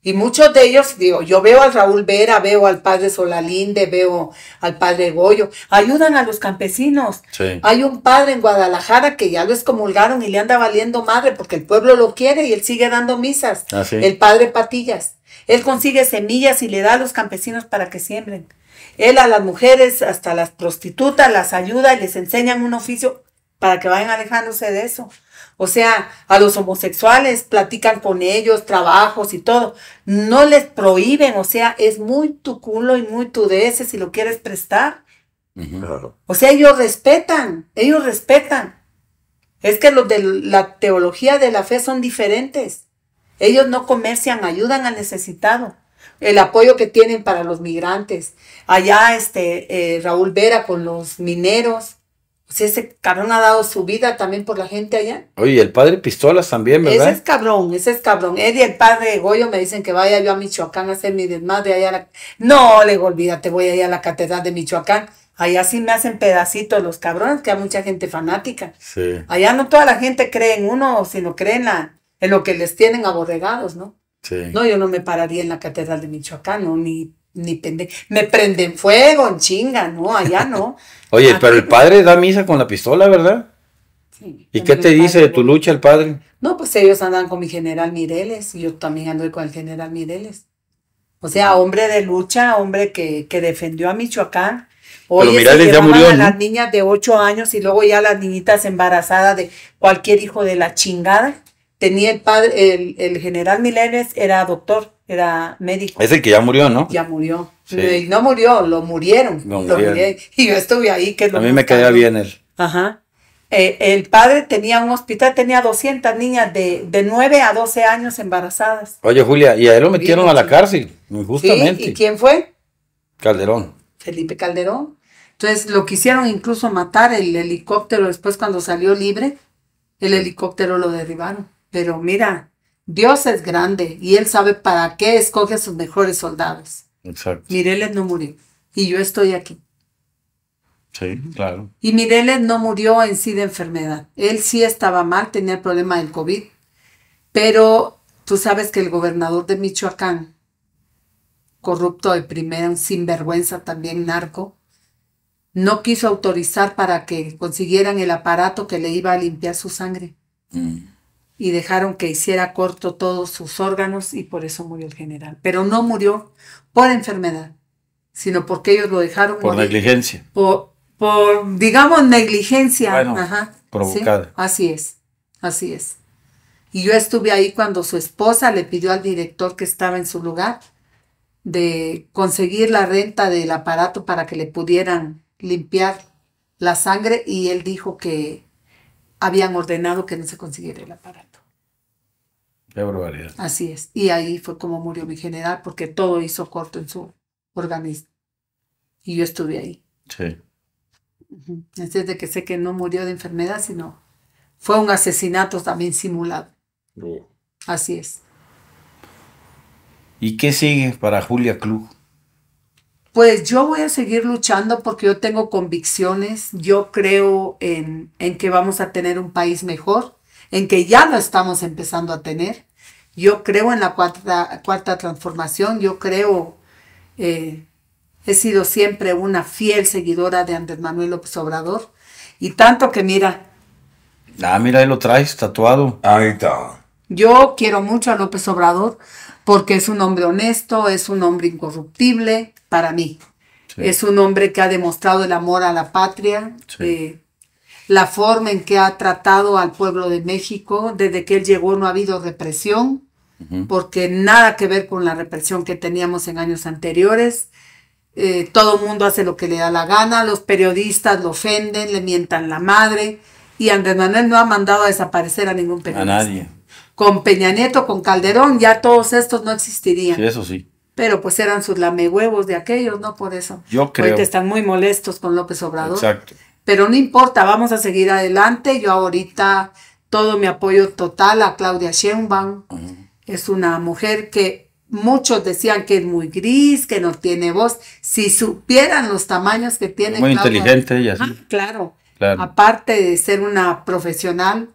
Y muchos de ellos, digo, yo veo al Raúl Vera, veo al padre Solalinde, veo al padre Goyo, ayudan a los campesinos. Hay un padre en Guadalajara que ya lo excomulgaron y le anda valiendo madre porque el pueblo lo quiere y él sigue dando misas. Ah, el padre Patillas. Él consigue semillas y le da a los campesinos para que siembren. Él a las mujeres, hasta las prostitutas, las ayuda y les enseñan un oficio para que vayan alejándose de eso. O sea, a los homosexuales platican con ellos, trabajos y todo. No les prohíben, o sea, es muy tu culo y muy tu de si lo quieres prestar. O sea, ellos respetan, ellos respetan. Es que los de la teología de la fe son diferentes. Ellos no comercian, ayudan al necesitado. El apoyo que tienen para los migrantes. Allá este eh, Raúl Vera con los mineros si ese cabrón ha dado su vida también por la gente allá. Oye, el padre Pistolas también, ¿verdad? Ese es cabrón, ese es cabrón. Él y el padre Goyo me dicen que vaya yo a Michoacán a hacer mi desmadre allá. No, le olvídate, voy allá a la catedral de Michoacán. Allá sí me hacen pedacitos los cabrones, que hay mucha gente fanática. Sí. Allá no toda la gente cree en uno, sino cree en, en lo que les tienen aborregados, ¿no? Sí. No, yo no me pararía en la catedral de Michoacán, ¿no? ni ni pende, Me prenden fuego, en chinga, no, allá no. Oye, pero el padre da misa con la pistola, ¿verdad? Sí. ¿Y qué te dice de tu lucha el padre? No, pues ellos andan con mi general Mireles, y yo también ando con el general Mireles. O sea, hombre de lucha, hombre que, que defendió a Michoacán. oye pero ya murió, a las niñas de 8 años y luego ya las niñitas embarazadas de cualquier hijo de la chingada. Tenía el padre, el, el general Mireles era doctor era médico. Es el que ya murió, ¿no? Ya murió. No murió, lo murieron. Lo murieron. Y yo estuve ahí. Que A mí me caía bien él. Ajá. Eh, el padre tenía un hospital, tenía 200 niñas de, de 9 a 12 años embarazadas. Oye, Julia, y a él lo metieron a la cárcel, Justamente. ¿Sí? ¿Y quién fue? Calderón. Felipe Calderón. Entonces lo quisieron incluso matar el helicóptero después cuando salió libre. El helicóptero lo derribaron. Pero mira, Dios es grande y Él sabe para qué escoge a sus mejores soldados. Exacto. Mireles no murió y yo estoy aquí. Sí, claro. Y Mireles no murió en sí de enfermedad. Él sí estaba mal, tenía el problema del COVID, pero tú sabes que el gobernador de Michoacán, corrupto de primera, sin sinvergüenza también narco, no quiso autorizar para que consiguieran el aparato que le iba a limpiar su sangre. Mm y dejaron que hiciera corto todos sus órganos y por eso murió el general. Pero no murió por enfermedad, sino porque ellos lo dejaron por negligencia. Por, digamos, negligencia provocada. Así es, así es. Y yo estuve ahí cuando su esposa le pidió al director que estaba en su lugar de conseguir la renta del aparato para que le pudieran limpiar la sangre y él dijo que habían ordenado que no se consiguiera el aparato. De barbaridad. Así es. Y ahí fue como murió mi general, porque todo hizo corto en su organismo. Y yo estuve ahí. Sí. Desde que sé que no murió de enfermedad, sino fue un asesinato también simulado. Oh. Así es. ¿Y qué sigue para Julia club Pues yo voy a seguir luchando porque yo tengo convicciones, yo creo en, en que vamos a tener un país mejor en que ya lo estamos empezando a tener. Yo creo en la cuarta, cuarta transformación, yo creo, eh, he sido siempre una fiel seguidora de Andrés Manuel López Obrador, y tanto que mira. Ah, mira, ahí lo traes tatuado. Ahí está. Yo quiero mucho a López Obrador porque es un hombre honesto, es un hombre incorruptible para mí. Es un hombre que ha demostrado el amor a la patria. Eh, la forma en que ha tratado al pueblo de México. Desde que él llegó no ha habido represión, porque nada que ver con la represión que teníamos en años anteriores. Eh, todo mundo hace lo que le da la gana, los periodistas lo ofenden, le mientan la madre. Y Andrés Manuel no ha mandado a desaparecer a ningún periodista. A nadie. Con Peña Nieto, con Calderón, ya todos estos no existirían. eso sí pero pues eran sus lamehuevos de aquellos, ¿no? Por eso. Yo creo. te están muy molestos con López Obrador. Exacto. Pero no importa, vamos a seguir adelante. Yo ahorita todo mi apoyo total a Claudia Sheinbaum. Es una mujer que muchos decían que es muy gris, que no tiene voz. Si supieran los tamaños que tiene. Muy inteligente ella, sí. Ah, claro. claro. Aparte de ser una profesional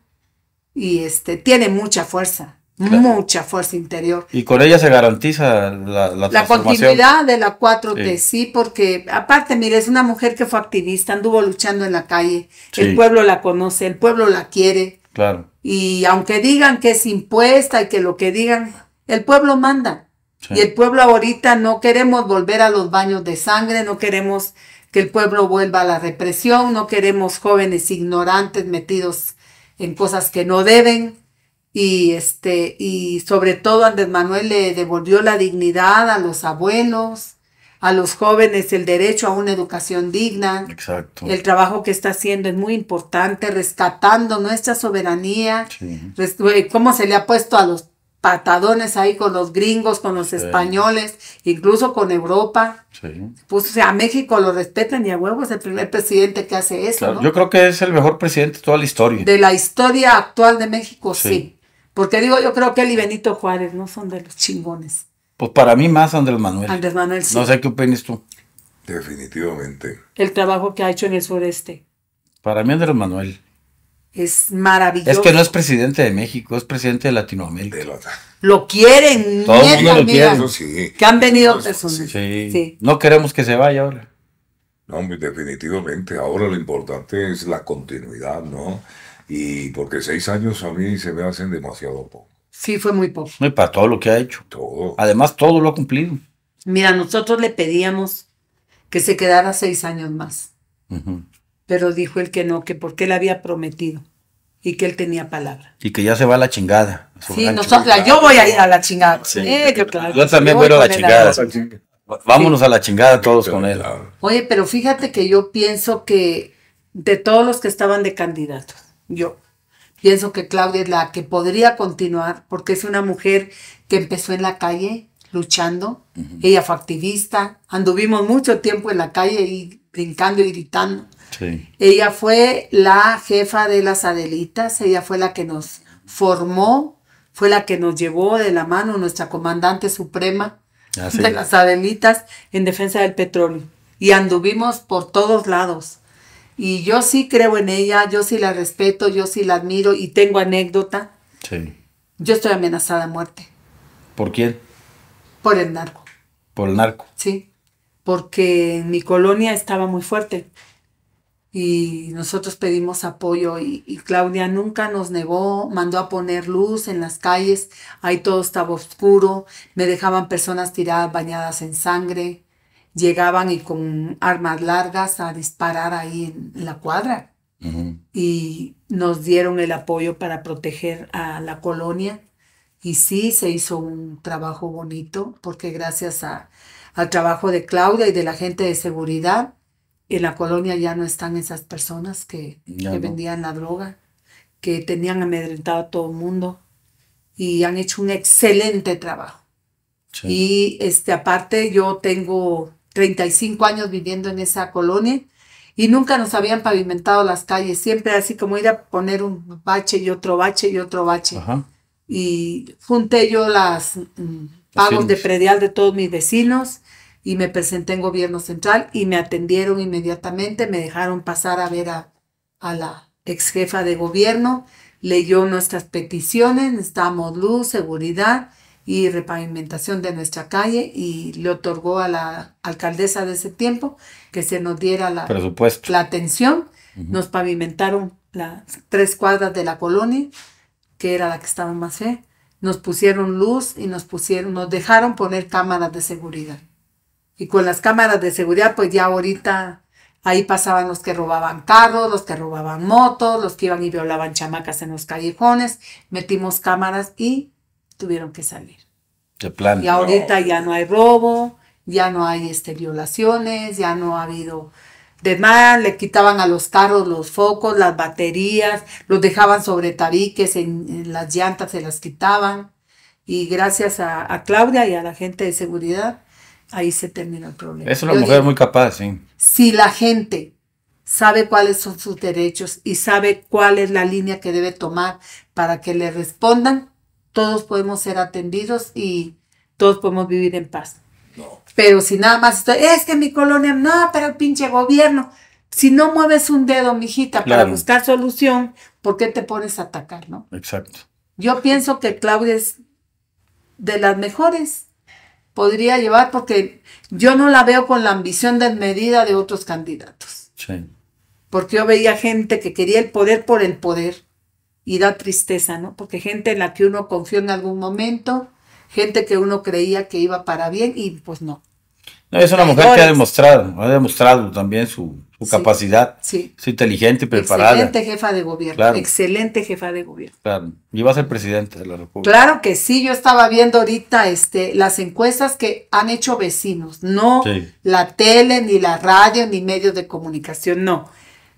y este tiene mucha fuerza. Mucha fuerza interior. Y con ella se garantiza la, la, la continuidad de la 4T, sí. porque aparte, mire, es una mujer que fue activista, anduvo luchando en la calle, el pueblo la conoce, el pueblo la quiere. Claro. Y aunque digan que es impuesta y que lo que digan, el pueblo manda. Y el pueblo ahorita no queremos volver a los baños de sangre, no queremos que el pueblo vuelva a la represión, no queremos jóvenes ignorantes metidos en cosas que no deben y este y sobre todo Andrés Manuel le devolvió la dignidad a los abuelos, a los jóvenes el derecho a una educación digna. Exacto. El trabajo que está haciendo es muy importante rescatando nuestra soberanía. Sí. Eh, cómo se le ha puesto a los patadones ahí con los gringos, con los españoles, incluso con Europa. Sí. Pues, a México lo respetan y a huevo el primer presidente que hace eso. Yo creo que es el mejor presidente de toda la historia. De la historia actual de México, sí. Porque digo, yo creo que él y Benito Juárez no son de los chingones. Pues para mí más Andrés Manuel. Andrés Manuel, sí. No sé qué opinas tú. Definitivamente. El trabajo que ha hecho en el sureste. Para mí Andrés Manuel. Es maravilloso. Es que no es presidente de México, es presidente de Latinoamérica. De Lo quieren. Todo el lo quieren. Sí. Que han venido personas. Sí. No queremos que se vaya ahora. No, definitivamente. Ahora lo importante es la continuidad, ¿no? Y porque seis años a mí se me hacen demasiado poco. Sí, fue muy poco. Muy para todo lo que ha hecho. Todo. Además, todo lo ha cumplido. Mira, nosotros le pedíamos que se quedara seis años más. Pero dijo él que no, que porque él había prometido y que él tenía palabra. Y que ya se va a la chingada. Sí, nosotros, yo voy a ir a la chingada. Sí. claro, yo también voy a la chingada. Vámonos a la chingada todos con él. Oye, pero fíjate que yo pienso que de todos los que estaban de candidatos, yo. Pienso que Claudia es la que podría continuar porque es una mujer que empezó en la calle luchando. Ella fue activista. Anduvimos mucho tiempo en la calle y brincando y gritando. Ella fue la jefa de las Adelitas. Ella fue la que nos formó. Fue la que nos llevó de la mano nuestra comandante suprema de las Adelitas en defensa del petróleo. Y anduvimos por todos lados. Y yo sí creo en ella, yo sí la respeto, yo sí la admiro y tengo anécdota. Sí. Yo estoy amenazada a muerte. ¿Por quién? Por el narco. ¿Por el narco? Sí, porque mi colonia estaba muy fuerte y nosotros pedimos apoyo y, y, Claudia nunca nos negó, mandó a poner luz en las calles, ahí todo estaba oscuro, me dejaban personas tiradas bañadas en sangre, llegaban y con armas largas a disparar ahí en la cuadra. Y nos dieron el apoyo para proteger a la colonia. Y sí, se hizo un trabajo bonito, porque gracias al trabajo de Claudia y de la gente de seguridad, en la colonia ya no están esas personas que, vendían la droga, que tenían amedrentado a todo el mundo y han hecho un excelente trabajo. Y este, aparte yo tengo 35 años viviendo en esa colonia y nunca nos habían pavimentado las calles, siempre así como ir a poner un bache y otro bache y otro bache. Y junté yo las mm, pagos de predial de todos mis vecinos y me presenté en gobierno central y me atendieron inmediatamente, me dejaron pasar a ver a, la ex jefa de gobierno, leyó nuestras peticiones, estamos luz, seguridad y repavimentación de nuestra calle y le otorgó a la alcaldesa de ese tiempo que se nos diera la, la atención. Nos pavimentaron las tres cuadras de la colonia, que era la que estaba más fe. Nos pusieron luz y nos pusieron, nos dejaron poner cámaras de seguridad. Y con las cámaras de seguridad, pues ya ahorita ahí pasaban los que robaban carros, los que robaban motos, los que iban y violaban chamacas en los callejones. Metimos cámaras y tuvieron que salir. De Y ahorita ya no hay robo, ya no hay este, violaciones, ya no ha habido demás, le quitaban a los carros los focos, las baterías, los dejaban sobre tabiques, en, las llantas se las quitaban. Y gracias a, Claudia y a la gente de seguridad, ahí se termina el problema. Es una mujer muy capaz, sí. Si la gente sabe cuáles son sus derechos y sabe cuál es la línea que debe tomar para que le respondan, todos podemos ser atendidos y todos podemos vivir en paz. Pero si nada más estoy, es que mi colonia, no, pero el pinche gobierno, si no mueves un dedo, mijita, para buscar solución, ¿por qué te pones a atacar, no? Exacto. Yo pienso que Claudia es de las mejores. Podría llevar porque yo no la veo con la ambición desmedida de otros candidatos. Sí. Porque yo veía gente que quería el poder por el poder y da tristeza, ¿no? Porque gente en la que uno confió en algún momento, gente que uno creía que iba para bien y pues no. No, es una mujer que ha demostrado, ha demostrado también su, capacidad, sí. su inteligente, preparada. Excelente jefa de gobierno, excelente jefa de gobierno. Claro, y va a ser presidente de la República. Claro que sí, yo estaba viendo ahorita este, las encuestas que han hecho vecinos, no la tele, ni la radio, ni medios de comunicación, no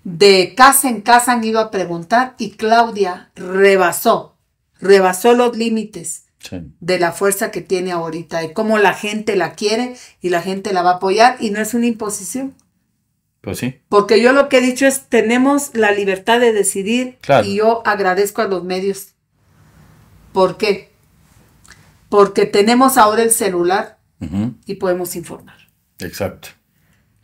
de casa en casa han ido a preguntar y Claudia rebasó, rebasó los límites de la fuerza que tiene ahorita, de cómo la gente la quiere y la gente la va a apoyar y no es una imposición. Pues sí. Porque yo lo que he dicho es, tenemos la libertad de decidir y yo agradezco a los medios. ¿Por qué? Porque tenemos ahora el celular y podemos informar. Exacto.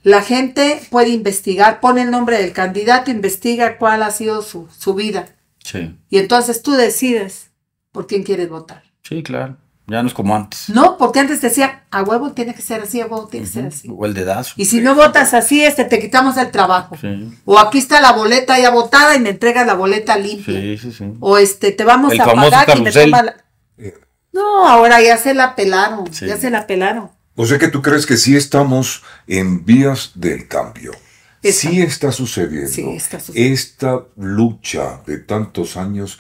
La gente puede investigar, pone el nombre del candidato, investiga cuál ha sido su, vida. Sí. Y entonces tú decides por quién quieres votar. Sí, claro. Ya no es como antes. No, porque antes decía, a huevo tiene que ser así, a huevo tiene que ser así. O el dedazo. Y si no votas así, este, te quitamos el trabajo. Sí. O aquí está la boleta ya votada y me entregas la boleta limpia. Sí, sí, sí. O este, te vamos a pagar y me toma la... Eh. No, ahora ya se la pelaron, ya se la pelaron. O sea que tú crees que sí estamos en vías del cambio. Sí, está sucediendo. Esta lucha de tantos años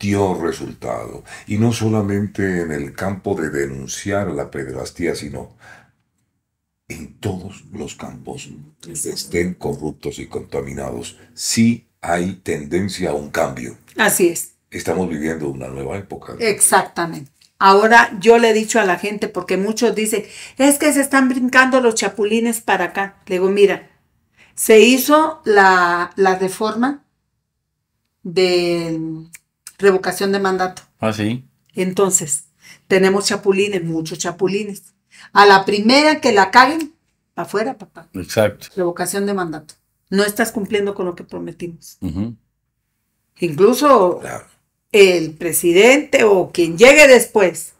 dio resultado. Y no solamente en el campo de denunciar la pedrastía, sino en todos los campos que estén corruptos y contaminados. Sí hay tendencia a un cambio. Así es. Estamos viviendo una nueva época. Exactamente. Ahora yo le he dicho a la gente, porque muchos dicen, es que se están brincando los chapulines para acá. Le digo, mira, se hizo la, reforma de revocación de mandato. Ah, sí. Entonces, tenemos chapulines, muchos chapulines. A la primera que la caguen, para afuera, papá. Exacto. Revocación de mandato. No estás cumpliendo con lo que prometimos. Incluso claro el presidente o quien llegue después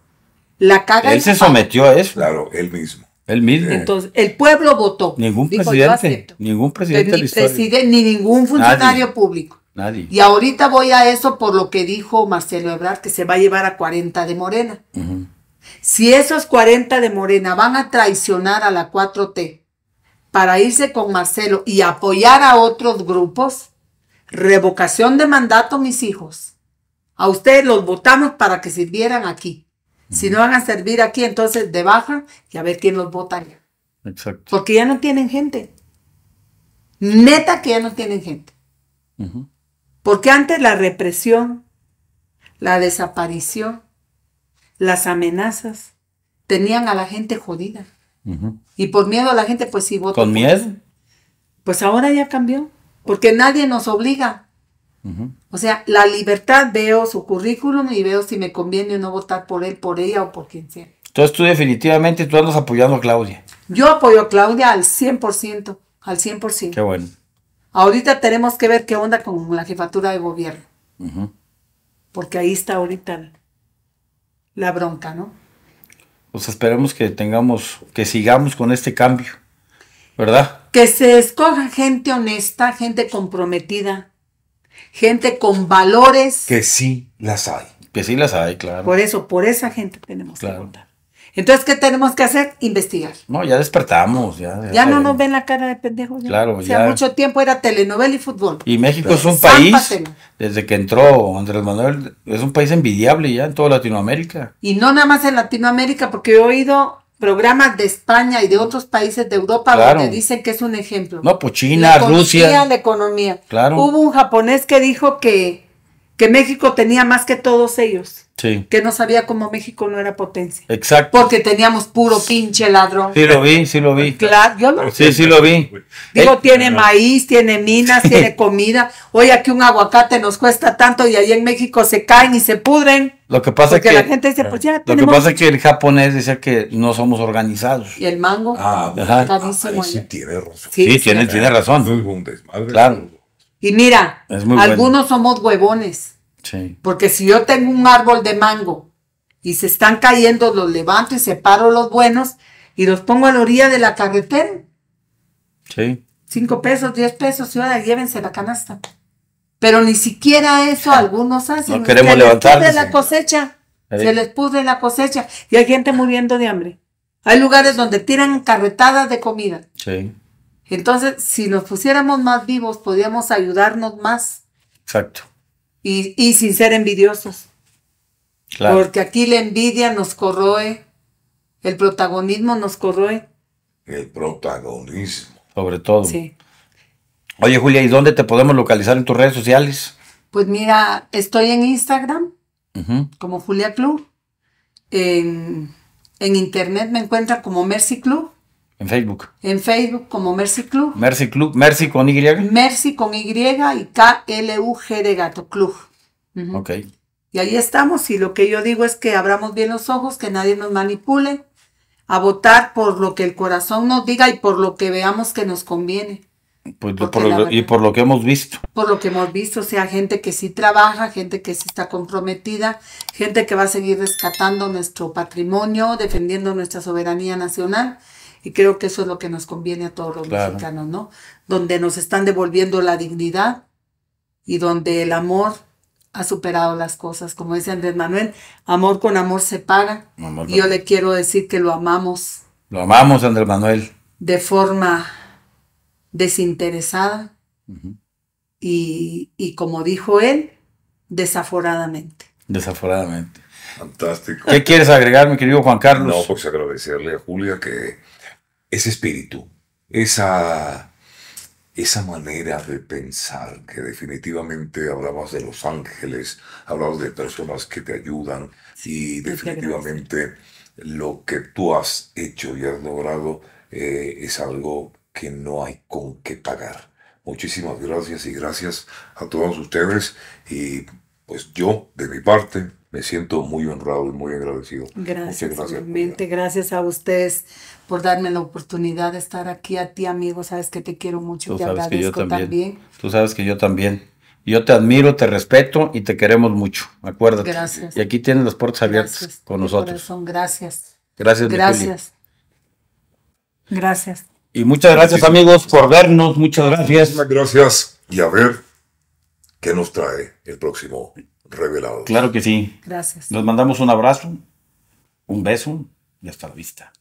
la caga. Él se sometió a eso. Claro, él mismo. Él mismo. Entonces, el pueblo votó. Ningún presidente. Ningún presidente. Ni, ni ningún funcionario público. Nadie. Y ahorita voy a eso por lo que dijo Marcelo Ebrard, que se va a llevar a 40 de Morena. Si esos 40 de Morena van a traicionar a la 4T para irse con Marcelo y apoyar a otros grupos, revocación de mandato, mis hijos. A ustedes los votamos para que sirvieran aquí. Si no van a servir aquí, entonces de baja y a ver quién los votaría. Exacto. Porque ya no tienen gente. Neta que ya no tienen gente. Porque antes la represión, la desaparición, las amenazas, tenían a la gente jodida. Y por miedo a la gente, pues sí votaron. ¿Con miedo? Pues ahora ya cambió. Porque nadie nos obliga. O sea, la libertad, veo su currículum y veo si me conviene o no votar por él, por ella o por quien sea. Entonces tú definitivamente tú andas apoyando a Claudia. Yo apoyo a Claudia al 100%, al 100%. Qué bueno. Ahorita tenemos que ver qué onda con la jefatura de gobierno. Porque ahí está ahorita la bronca, ¿no? Pues esperemos que tengamos, que sigamos con este cambio, ¿verdad? Que se escoja gente honesta, gente comprometida, gente con valores. Que sí las hay. Que sí las hay, claro. Por eso, por esa gente tenemos que votar. Entonces, ¿qué tenemos que hacer? Investigar. No, ya despertamos. Ya, no nos ven la cara de pendejos. Claro, o sea, ya. mucho tiempo era telenovela y fútbol. Y México es un país, desde que entró Andrés Manuel, es un país envidiable ya en toda Latinoamérica. Y no nada más en Latinoamérica, porque he oído programas de España y de otros países de Europa donde dicen que es un ejemplo. No, pues China, Rusia. La economía. Claro. Hubo un japonés que dijo que, que México tenía más que todos ellos. Sí. Que no sabía cómo México no era potencia. Exacto. Porque teníamos puro pinche ladrón. Sí lo vi, sí lo vi. Claro, yo lo Sí, sí lo vi. Digo, eh, tiene maíz, tiene minas, tiene comida. oye aquí un aguacate nos cuesta tanto y allí en México se caen y se pudren. Lo que pasa es que pues Lo que pasa que el japonés dice que no somos organizados. Y el mango. Ah, sí tiene razón. Y mira, algunos somos huevones. Sí. Porque si yo tengo un árbol de mango y se están cayendo, los levanto y separo los buenos y los pongo a la orilla de la carretera. Sí. Cinco pesos, diez pesos, ciudad, llévense la canasta. Pero ni siquiera eso algunos hacen. No queremos levantarnos. Se les la cosecha. Se les pude la cosecha. Y hay gente muriendo de hambre. Hay lugares donde tiran carretadas de comida. Sí. Entonces, si nos pusiéramos más vivos, podríamos ayudarnos más. Exacto. Y, y sin ser envidiosos. Claro. Porque aquí la envidia nos corroe. El protagonismo nos corroe. El protagonismo. Sobre todo. Sí. Oye Julia, ¿y dónde te podemos localizar en tus redes sociales? Pues mira, estoy en Instagram como Julia Club. En, internet me encuentra como Mercy Club. En Facebook. En Facebook como Mercy Club. Mercy Club, Mercy con Y. Mercy con Y y K-L-U-G de gato, Club. Ok. Y ahí estamos y lo que yo digo es que abramos bien los ojos, que nadie nos manipule, a votar por lo que el corazón nos diga y por lo que veamos que nos conviene. Pues, y por lo que hemos visto. Por lo que hemos visto, o sea, gente que sí trabaja, gente que sí está comprometida, gente que va a seguir rescatando nuestro patrimonio, defendiendo nuestra soberanía nacional. Y creo que eso es lo que nos conviene a todos los mexicanos, ¿no? Donde nos están devolviendo la dignidad y donde el amor ha superado las cosas. Como dice Andrés Manuel, amor con amor se paga. y yo le quiero decir que lo amamos. Lo amamos, Andrés Manuel. De forma desinteresada y, como dijo él, desaforadamente. Desaforadamente. Fantástico. ¿Qué quieres agregar, mi querido Juan Carlos? No, pues agradecerle a Julia que ese espíritu, esa, esa manera de pensar, que definitivamente hablabas de los ángeles, hablabas de personas que te ayudan y definitivamente lo que tú has hecho y has logrado eh, es algo que no hay con qué pagar. Muchísimas gracias y gracias a todos ustedes y pues yo de mi parte me siento muy honrado y muy agradecido. Gracias. Muchas gracias. Realmente gracias a ustedes por darme la oportunidad de estar aquí. A ti, amigo, sabes que te quiero mucho. y te que yo también. Tú sabes que yo también. Yo te admiro, te respeto y te queremos mucho. Acuérdate. Gracias. Y aquí tienes las puertas abiertas con nosotros. Son Gracias. Gracias. Gracias. Gracias. Y muchas gracias, amigos, por vernos. Muchas gracias. Muchas gracias. Y a ver qué nos trae el próximo revelado. Claro que sí. Gracias. Nos mandamos un abrazo, un beso y hasta la vista.